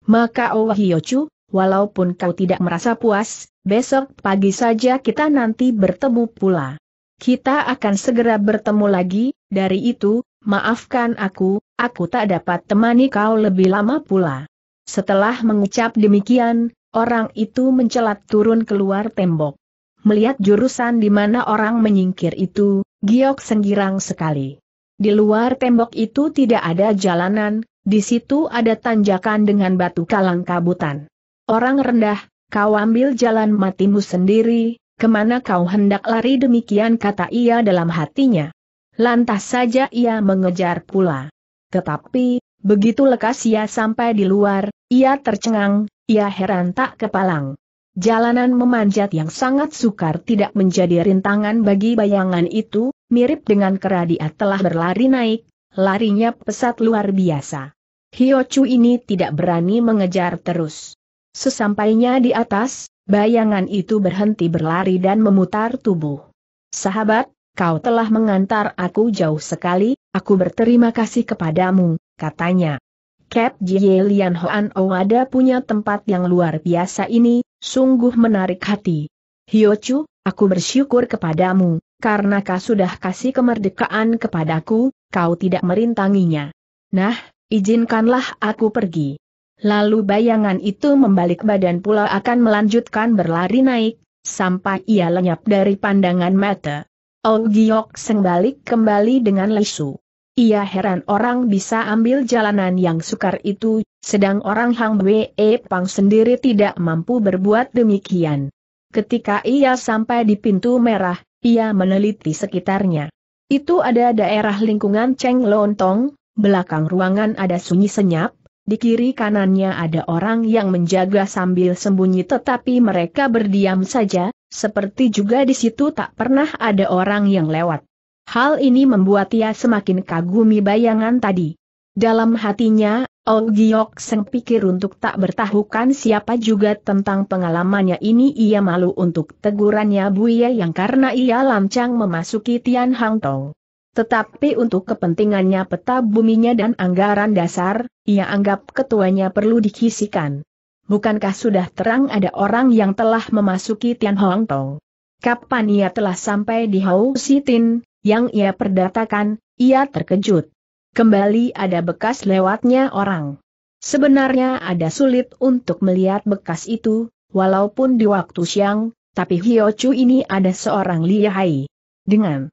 Maka Oh Hyochu, walaupun kau tidak merasa puas, besok pagi saja kita nanti bertemu pula. Kita akan segera bertemu lagi, dari itu, maafkan aku, aku tak dapat temani kau lebih lama pula. Setelah mengucap demikian, orang itu mencelat turun keluar tembok. Melihat jurusan di mana orang menyingkir itu, Giok senggirang sekali. Di luar tembok itu tidak ada jalanan, di situ ada tanjakan dengan batu kalang kabutan. Orang rendah, kau ambil jalan matimu sendiri, kemana kau hendak lari demikian kata ia dalam hatinya. Lantas saja ia mengejar pula. Tetapi, begitu lekas ia sampai di luar, ia tercengang, ia heran tak kepalang. Jalanan memanjat yang sangat sukar tidak menjadi rintangan bagi bayangan itu, mirip dengan kera dia telah berlari naik, larinya pesat luar biasa. Hiochu ini tidak berani mengejar terus. Sesampainya di atas, bayangan itu berhenti berlari dan memutar tubuh. Sahabat, kau telah mengantar aku jauh sekali, aku berterima kasih kepadamu, katanya. Cap Jie Lian Hoan oh ada punya tempat yang luar biasa ini, sungguh menarik hati. Hiochu, aku bersyukur kepadamu, karena kau sudah kasih kemerdekaan kepadaku, kau tidak merintanginya. Nah, Izinkanlah aku pergi. Lalu bayangan itu membalik badan pula akan melanjutkan berlari naik, sampai ia lenyap dari pandangan mata. Oh Giok Seng kembali dengan lesu. Ia heran orang bisa ambil jalanan yang sukar itu, sedang orang Hang Wee Pang sendiri tidak mampu berbuat demikian. Ketika ia sampai di pintu merah, ia meneliti sekitarnya. Itu ada daerah lingkungan Cheng Lontong, belakang ruangan ada sunyi senyap, di kiri kanannya ada orang yang menjaga sambil sembunyi tetapi mereka berdiam saja, seperti juga di situ tak pernah ada orang yang lewat. Hal ini membuat ia semakin kagumi bayangan tadi. Dalam hatinya, Oh Giok Seng pikir untuk tak bertahukan siapa juga tentang pengalamannya ini ia malu untuk tegurannya Buya yang karena ia lancang memasuki Tian Hang Tong. Tetapi untuk kepentingannya peta buminya dan anggaran dasar, ia anggap ketuanya perlu dikisikan. Bukankah sudah terang ada orang yang telah memasuki Tian Hong Tong? Kapan ia telah sampai di Si Sitin, yang ia perdatakan, ia terkejut. Kembali ada bekas lewatnya orang. Sebenarnya ada sulit untuk melihat bekas itu, walaupun di waktu siang, tapi Hiochu ini ada seorang lihai. Dengan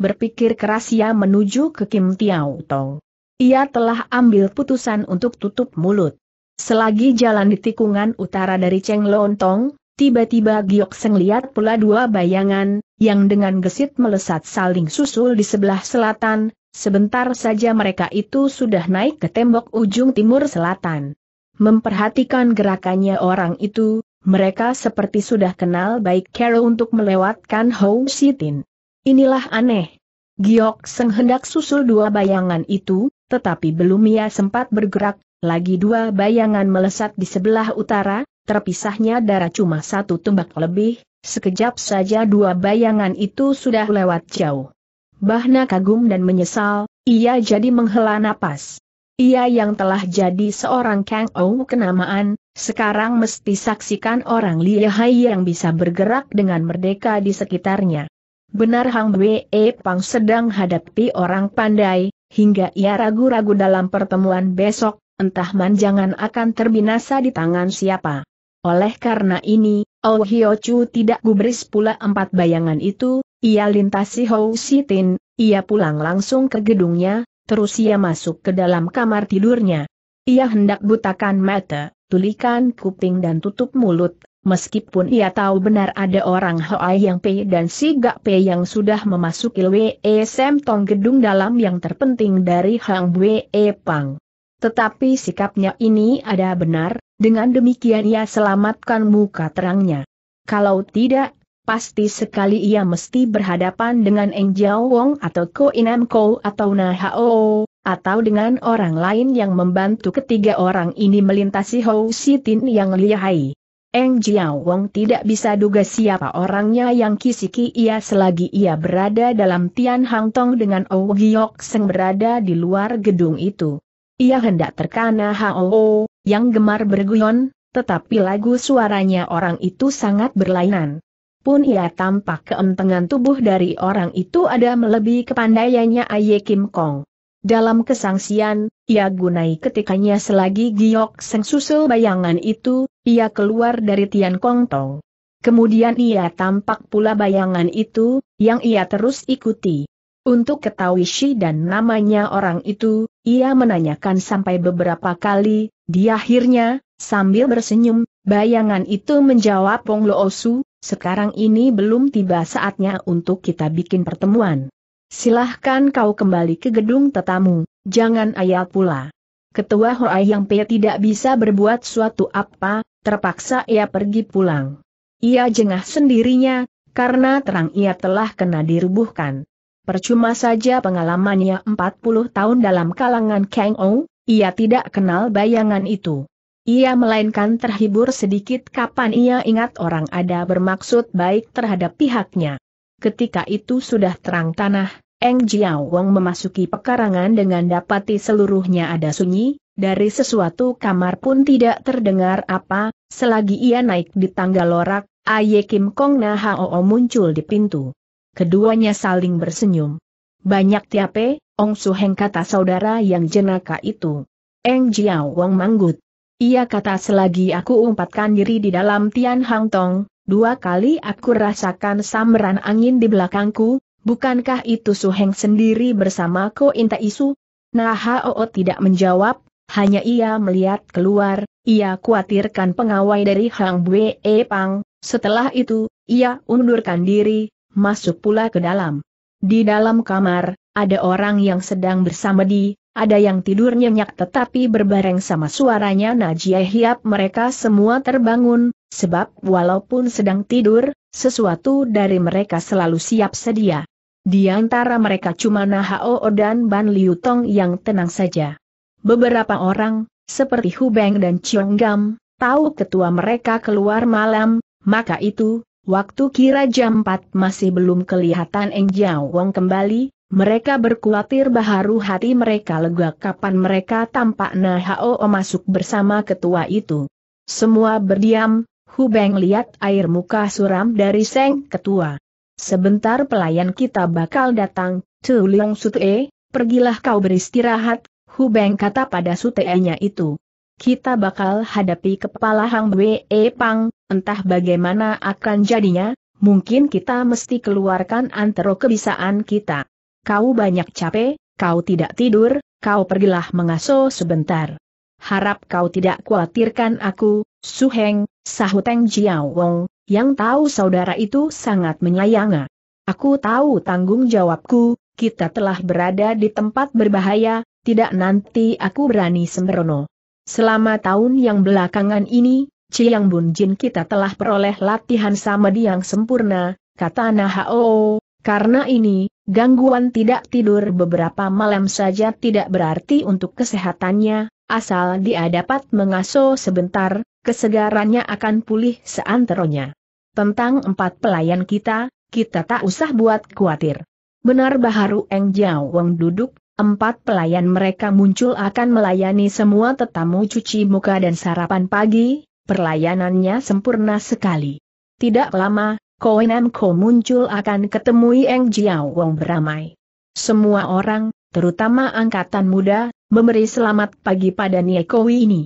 berpikir keras ia menuju ke Kim Tiao Tong. Ia telah ambil putusan untuk tutup mulut. Selagi jalan di tikungan utara dari Cheng Lontong, tiba-tiba Giok Seng lihat pula dua bayangan, yang dengan gesit melesat saling susul di sebelah selatan, sebentar saja mereka itu sudah naik ke tembok ujung timur selatan. Memperhatikan gerakannya orang itu, mereka seperti sudah kenal baik Carol untuk melewatkan Hou Shitin. Inilah aneh. Giok Seng hendak susul dua bayangan itu, tetapi belum ia sempat bergerak, lagi dua bayangan melesat di sebelah utara, terpisahnya darah cuma satu tembak lebih, sekejap saja dua bayangan itu sudah lewat jauh. Bahna kagum dan menyesal, ia jadi menghela napas. Ia yang telah jadi seorang Kang Ou kenamaan, sekarang mesti saksikan orang lihai yang bisa bergerak dengan merdeka di sekitarnya. Benar Hang Wei Pang sedang hadapi orang pandai, hingga ia ragu-ragu dalam pertemuan besok, entah manjangan akan terbinasa di tangan siapa. Oleh karena ini, Oh Hyo Chu tidak gubris pula empat bayangan itu, ia lintasi Hou Sitin, ia pulang langsung ke gedungnya, terus ia masuk ke dalam kamar tidurnya. Ia hendak butakan mata, tulikan kuping dan tutup mulut, Meskipun ia tahu benar ada orang Hoai yang P dan si Gak P yang sudah memasuki Wee e Tong gedung dalam yang terpenting dari Hang Wee e Pang. Tetapi sikapnya ini ada benar, dengan demikian ia selamatkan muka terangnya. Kalau tidak, pasti sekali ia mesti berhadapan dengan Eng Jiao Wong atau Ko Inam Ko atau Na Hao atau dengan orang lain yang membantu ketiga orang ini melintasi Hou Si Tin yang lihai. Eng Jiao Wong tidak bisa duga siapa orangnya yang kisiki ia selagi ia berada dalam Tian Hang Tong dengan Ou Giok Seng berada di luar gedung itu. Ia hendak terkana Hao yang gemar berguyon, tetapi lagu suaranya orang itu sangat berlainan. Pun ia tampak keentengan tubuh dari orang itu ada melebihi kepandaiannya Aye Kim Kong. Dalam kesangsian, ia gunai ketikanya selagi giok seng susul bayangan itu, ia keluar dari Tian Kong Tong. Kemudian ia tampak pula bayangan itu, yang ia terus ikuti. Untuk ketahui si dan namanya orang itu, ia menanyakan sampai beberapa kali, di akhirnya, sambil bersenyum, bayangan itu menjawab Pong Loosu, sekarang ini belum tiba saatnya untuk kita bikin pertemuan. Silahkan kau kembali ke gedung tetamu, jangan ayah pula. Ketua Hoai Yang Pe tidak bisa berbuat suatu apa, terpaksa ia pergi pulang. Ia jengah sendirinya, karena terang ia telah kena dirubuhkan. Percuma saja pengalamannya 40 tahun dalam kalangan Kang Ou, ia tidak kenal bayangan itu. Ia melainkan terhibur sedikit kapan ia ingat orang ada bermaksud baik terhadap pihaknya ketika itu sudah terang tanah, Eng Jiao Wong memasuki pekarangan dengan dapati seluruhnya ada sunyi, dari sesuatu kamar pun tidak terdengar apa, selagi ia naik di tangga lorak, Aye Kim Kong Na Hao muncul di pintu. Keduanya saling bersenyum. Banyak tiape, Ong Su Heng kata saudara yang jenaka itu. Eng Jiao Wong manggut. Ia kata selagi aku umpatkan diri di dalam Tian Hang Tong, Dua kali aku rasakan samran angin di belakangku, bukankah itu Suheng sendiri bersama Ko Inta Isu? Nah Hao tidak menjawab, hanya ia melihat keluar, ia khawatirkan pengawai dari Hang Bue e Pang, setelah itu, ia undurkan diri, masuk pula ke dalam. Di dalam kamar, ada orang yang sedang bersama di ada yang tidur nyenyak tetapi berbareng sama suaranya Najia Hiap mereka semua terbangun, sebab walaupun sedang tidur, sesuatu dari mereka selalu siap sedia. Di antara mereka cuma Nahao dan Ban Liu Tong yang tenang saja. Beberapa orang, seperti Hubeng dan Chiong Gam, tahu ketua mereka keluar malam, maka itu, waktu kira jam 4 masih belum kelihatan Eng Jiao Wong kembali, mereka berkuatir baharu hati mereka lega kapan mereka tampak Nahao masuk bersama ketua itu. Semua berdiam, Hubeng lihat air muka suram dari Seng Ketua. Sebentar pelayan kita bakal datang, Tu Leong Sute, pergilah kau beristirahat, Hubeng kata pada sute nya itu. Kita bakal hadapi kepala Hang Wee e Pang, entah bagaimana akan jadinya, mungkin kita mesti keluarkan antero kebisaan kita kau banyak capek, kau tidak tidur, kau pergilah mengaso sebentar. Harap kau tidak khawatirkan aku, Su Heng, sahut Teng Jiao Wong, yang tahu saudara itu sangat menyayanga. Aku tahu tanggung jawabku, kita telah berada di tempat berbahaya, tidak nanti aku berani sembrono. Selama tahun yang belakangan ini, Ciyang Bun Jin kita telah peroleh latihan sama yang sempurna, kata Nahao, karena ini, Gangguan tidak tidur beberapa malam saja tidak berarti untuk kesehatannya, asal dia dapat mengasuh sebentar, kesegarannya akan pulih seanteronya. Tentang empat pelayan kita, kita tak usah buat khawatir. Benar Baharu Eng Jiao Wang duduk, empat pelayan mereka muncul akan melayani semua tetamu cuci muka dan sarapan pagi, perlayanannya sempurna sekali. Tidak lama, Koen Ko muncul akan ketemui Eng Jiao Wong beramai. Semua orang, terutama angkatan muda, memberi selamat pagi pada Kowi ini.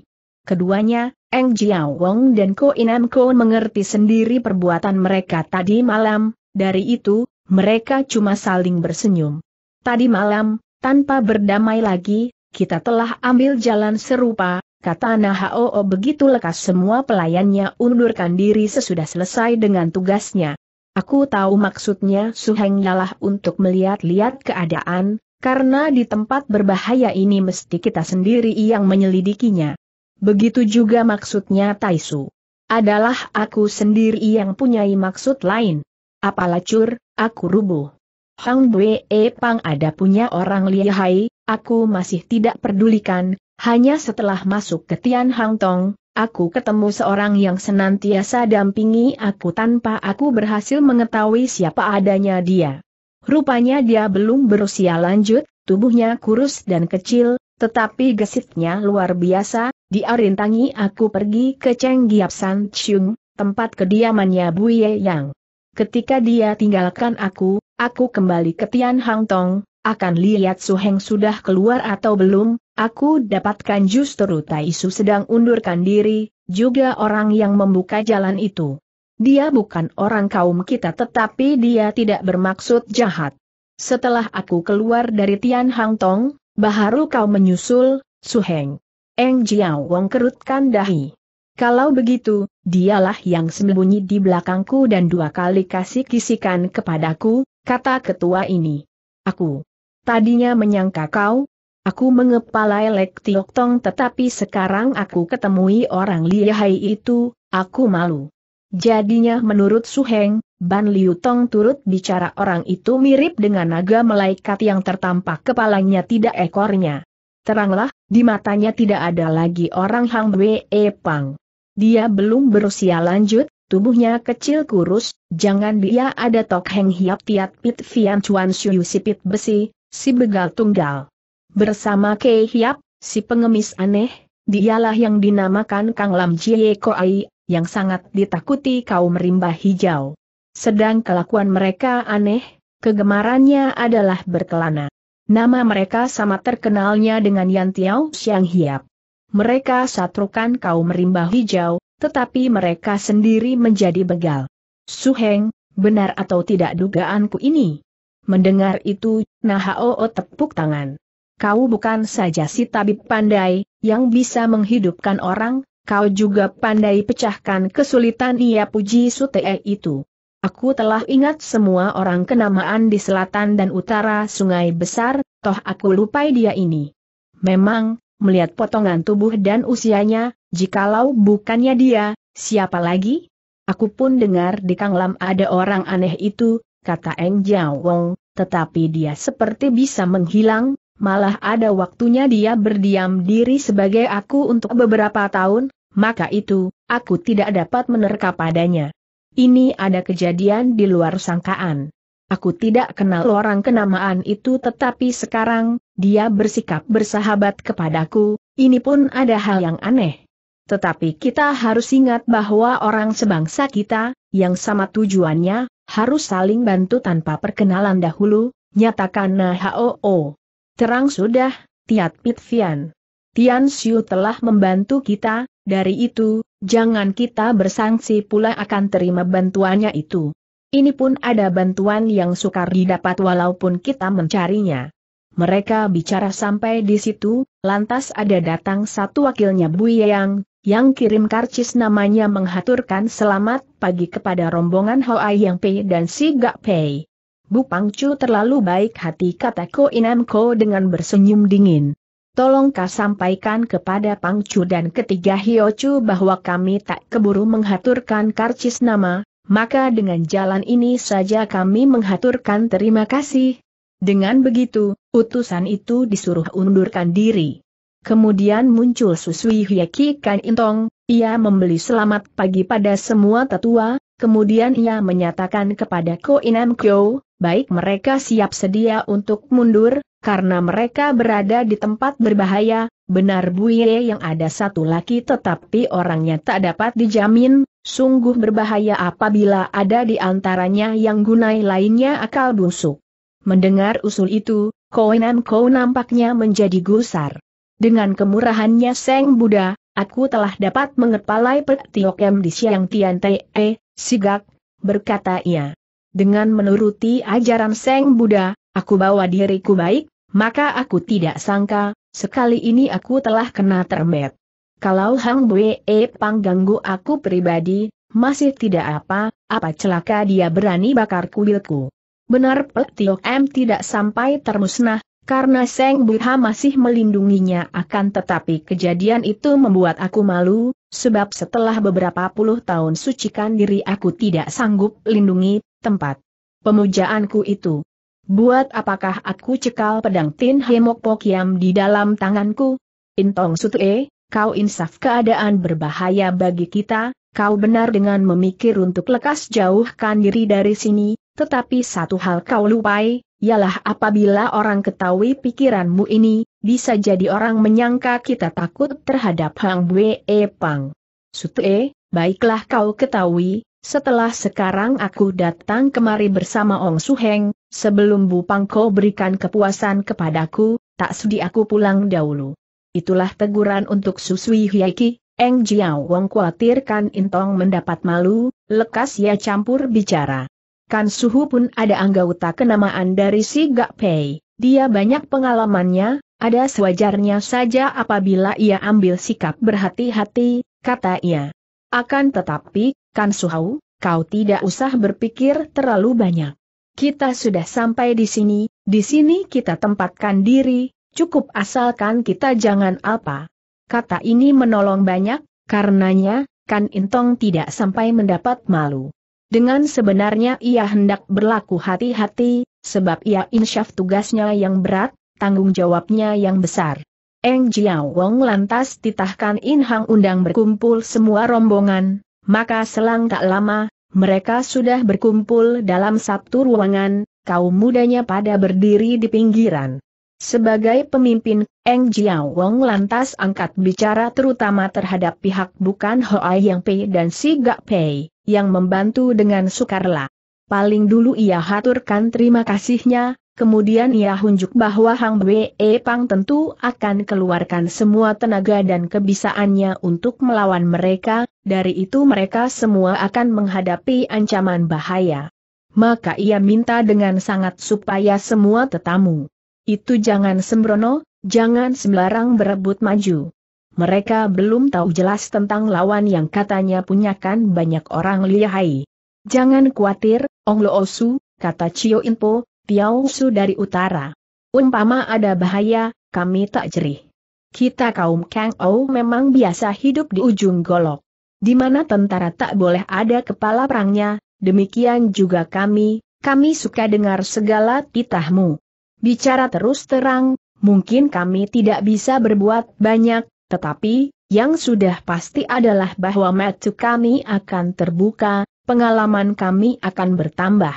Keduanya, Eng Jiao Wong dan Koen Ko mengerti sendiri perbuatan mereka tadi malam, dari itu, mereka cuma saling bersenyum. Tadi malam, tanpa berdamai lagi, kita telah ambil jalan serupa, Kata Nahao oh, begitu lekas semua pelayannya undurkan diri sesudah selesai dengan tugasnya. Aku tahu maksudnya Suheng Yalah untuk melihat-lihat keadaan, karena di tempat berbahaya ini mesti kita sendiri yang menyelidikinya. Begitu juga maksudnya Taisu. Adalah aku sendiri yang punyai maksud lain. Apalah cur, aku rubuh. Hang Bwe Pang ada punya orang lihai, aku masih tidak pedulikan, hanya setelah masuk ke Tian Hang Tong, aku ketemu seorang yang senantiasa dampingi aku tanpa aku berhasil mengetahui siapa adanya dia. Rupanya dia belum berusia lanjut, tubuhnya kurus dan kecil, tetapi gesitnya luar biasa, dia rintangi aku pergi ke Cheng Giap San Chung, tempat kediamannya Bu Ye Yang. Ketika dia tinggalkan aku, aku kembali ke Tian Hang Tong, akan lihat Su Heng sudah keluar atau belum, Aku dapatkan justru Taisu sedang undurkan diri, juga orang yang membuka jalan itu. Dia bukan orang kaum kita tetapi dia tidak bermaksud jahat. Setelah aku keluar dari Tian Hang Tong, baharu kau menyusul, Suheng. Eng Jiao Wong kerutkan dahi. Kalau begitu, dialah yang sembunyi di belakangku dan dua kali kasih kisikan kepadaku, kata ketua ini. Aku tadinya menyangka kau, Aku mengepalai Lek Tong tetapi sekarang aku ketemui orang lihai itu, aku malu. Jadinya menurut Suheng, Ban Liu Tong turut bicara orang itu mirip dengan naga malaikat yang tertampak kepalanya tidak ekornya. Teranglah, di matanya tidak ada lagi orang Hang Wei e Pang. Dia belum berusia lanjut, tubuhnya kecil kurus, jangan dia ada Tok Heng Hiap Tiat Pit Fian Chuan Siu Sipit Besi, si begal tunggal. Bersama Kei Hiap, si pengemis aneh, dialah yang dinamakan Kang Lam Chie Koai, yang sangat ditakuti kaum rimba hijau. Sedang kelakuan mereka aneh, kegemarannya adalah berkelana. Nama mereka sama terkenalnya dengan Yan Tiao Xiang Hiap. Mereka satrukan kaum rimba hijau, tetapi mereka sendiri menjadi begal. Suheng, benar atau tidak dugaanku ini? Mendengar itu, Nahao tepuk tangan kau bukan saja si tabib pandai, yang bisa menghidupkan orang, kau juga pandai pecahkan kesulitan ia puji sute itu. Aku telah ingat semua orang kenamaan di selatan dan utara sungai besar, toh aku lupai dia ini. Memang, melihat potongan tubuh dan usianya, jikalau bukannya dia, siapa lagi? Aku pun dengar di Kanglam ada orang aneh itu, kata Eng Jiao Wong, tetapi dia seperti bisa menghilang, malah ada waktunya dia berdiam diri sebagai aku untuk beberapa tahun, maka itu, aku tidak dapat menerka padanya. Ini ada kejadian di luar sangkaan. Aku tidak kenal orang kenamaan itu tetapi sekarang, dia bersikap bersahabat kepadaku, ini pun ada hal yang aneh. Tetapi kita harus ingat bahwa orang sebangsa kita, yang sama tujuannya, harus saling bantu tanpa perkenalan dahulu, nyatakan Nahoo. Terang sudah, Tiat Pitvian. Tian Xiu telah membantu kita, dari itu, jangan kita bersangsi pula akan terima bantuannya itu. Ini pun ada bantuan yang sukar didapat walaupun kita mencarinya. Mereka bicara sampai di situ, lantas ada datang satu wakilnya Bu Yang, yang kirim karcis namanya menghaturkan selamat pagi kepada rombongan Hoa Yang Pei dan Si Gak Pei. Bu Pangcu terlalu baik hati kata Ko Inamko dengan bersenyum dingin. Tolong kau sampaikan kepada Pangcu dan ketiga Hiocu bahwa kami tak keburu menghaturkan karcis nama, maka dengan jalan ini saja kami menghaturkan terima kasih. Dengan begitu, utusan itu disuruh undurkan diri. Kemudian muncul Susui Hyeki Kan Intong, ia membeli selamat pagi pada semua tetua, Kemudian ia menyatakan kepada Ko Inam Kyo, baik mereka siap sedia untuk mundur, karena mereka berada di tempat berbahaya, benar Bu Ye yang ada satu laki tetapi orangnya tak dapat dijamin, sungguh berbahaya apabila ada di antaranya yang gunai lainnya akal busuk. Mendengar usul itu, Ko Inam Ko nampaknya menjadi gusar. Dengan kemurahannya Seng Buddha, aku telah dapat mengepalai Pek Tiokem di Siang Tian Te, Sigak, berkata ia. Dengan menuruti ajaran Seng Buddha, aku bawa diriku baik, maka aku tidak sangka, sekali ini aku telah kena termet. Kalau Hang Bwe e Pang ganggu aku pribadi, masih tidak apa, apa celaka dia berani bakar kuilku. Benar Pek Tio M tidak sampai termusnah, karena Seng Buddha masih melindunginya akan tetapi kejadian itu membuat aku malu, sebab setelah beberapa puluh tahun sucikan diri aku tidak sanggup lindungi tempat pemujaanku itu. Buat apakah aku cekal pedang Tin Hemok Pokiam di dalam tanganku? Intong Sutue, kau insaf keadaan berbahaya bagi kita, kau benar dengan memikir untuk lekas jauhkan diri dari sini, tetapi satu hal kau lupai, ialah apabila orang ketahui pikiranmu ini, bisa jadi orang menyangka kita takut terhadap Hang Bwe e Pang. Sutue, baiklah kau ketahui, setelah sekarang aku datang kemari bersama Ong Suheng, sebelum Bu Pang kau berikan kepuasan kepadaku, tak sudi aku pulang dahulu. Itulah teguran untuk Susui Ki. Eng Jiao Wong khawatirkan Intong mendapat malu, lekas ia campur bicara. Kan suhu pun ada anggota kenamaan dari si Gak Pei. Dia banyak pengalamannya, ada sewajarnya saja apabila ia ambil sikap berhati-hati, kata ia. Akan tetapi, Kan Suhau, kau tidak usah berpikir terlalu banyak. Kita sudah sampai di sini, di sini kita tempatkan diri, cukup asalkan kita jangan apa. Kata ini menolong banyak, karenanya, Kan Intong tidak sampai mendapat malu. Dengan sebenarnya ia hendak berlaku hati-hati, sebab ia insyaf tugasnya yang berat, tanggung jawabnya yang besar. Eng Jiao Wong lantas titahkan In Hang Undang berkumpul semua rombongan, maka selang tak lama, mereka sudah berkumpul dalam satu ruangan, kaum mudanya pada berdiri di pinggiran. Sebagai pemimpin, Eng Jiao Wong lantas angkat bicara terutama terhadap pihak bukan Hoai Yang Pei dan Si Gak Pei yang membantu dengan sukarela. Paling dulu ia haturkan terima kasihnya, kemudian ia hunjuk bahwa Hang Wei Pang tentu akan keluarkan semua tenaga dan kebisaannya untuk melawan mereka, dari itu mereka semua akan menghadapi ancaman bahaya. Maka ia minta dengan sangat supaya semua tetamu itu jangan sembrono, jangan sembarang berebut maju. Mereka belum tahu jelas tentang lawan yang katanya punyakan banyak orang lihai. Jangan khawatir, Ong Lo Osu, kata Chio Inpo, Piao Su dari utara. Umpama ada bahaya, kami tak jerih. Kita kaum Kang Ou memang biasa hidup di ujung golok. Di mana tentara tak boleh ada kepala perangnya, demikian juga kami, kami suka dengar segala titahmu. Bicara terus terang, mungkin kami tidak bisa berbuat banyak, tetapi, yang sudah pasti adalah bahwa mata kami akan terbuka, pengalaman kami akan bertambah.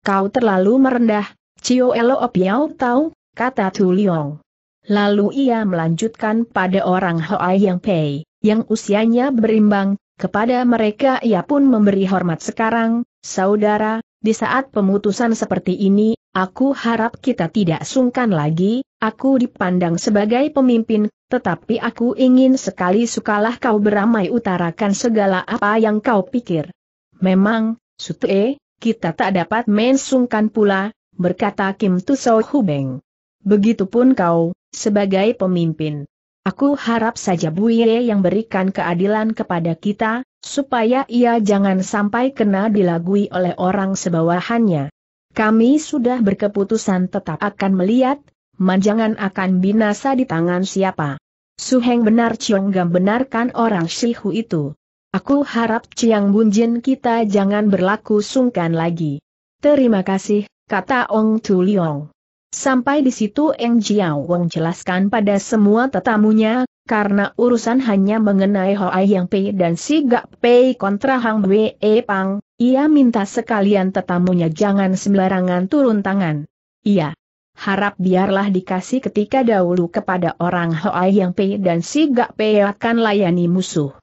Kau terlalu merendah, Cio Elo Opiao tahu, kata Tu Liong. Lalu ia melanjutkan pada orang Hoa Yang Pei, yang usianya berimbang, kepada mereka ia pun memberi hormat sekarang, saudara, di saat pemutusan seperti ini, aku harap kita tidak sungkan lagi, Aku dipandang sebagai pemimpin, tetapi aku ingin sekali sukalah kau beramai utarakan segala apa yang kau pikir. Memang, Sutue, kita tak dapat mensungkan pula, berkata Kim Tusou Hubeng. Begitupun kau, sebagai pemimpin. Aku harap saja Buye yang berikan keadilan kepada kita, supaya ia jangan sampai kena dilagui oleh orang sebawahannya. Kami sudah berkeputusan tetap akan melihat manjangan akan binasa di tangan siapa. Suheng benar Chiong Gam benarkan orang Shihu itu. Aku harap Chiang Bunjin kita jangan berlaku sungkan lagi. Terima kasih, kata Ong Tu Liong. Sampai di situ Eng Jiao Wong jelaskan pada semua tetamunya, karena urusan hanya mengenai Hoa Yang Pei dan Si Gak Pei kontra Hang Wei e Pang, ia minta sekalian tetamunya jangan sembarangan turun tangan. Iya harap biarlah dikasih ketika dahulu kepada orang Hoai yang Pei dan si Gak Pei akan layani musuh.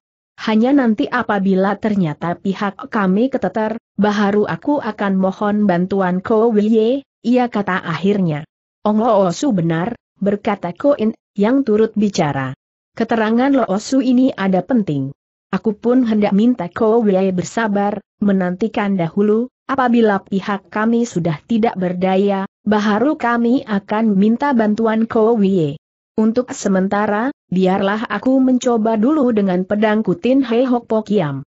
Hanya nanti apabila ternyata pihak kami keteter, baharu aku akan mohon bantuan Ko Wiye, ia kata akhirnya. Ong Loosu benar, berkata Koin, yang turut bicara. Keterangan Loosu ini ada penting. Aku pun hendak minta Kowe bersabar, menantikan dahulu, apabila pihak kami sudah tidak berdaya, baharu kami akan minta bantuan Kowe. Untuk sementara, biarlah aku mencoba dulu dengan pedang Kutin Hei Hok Pokiam.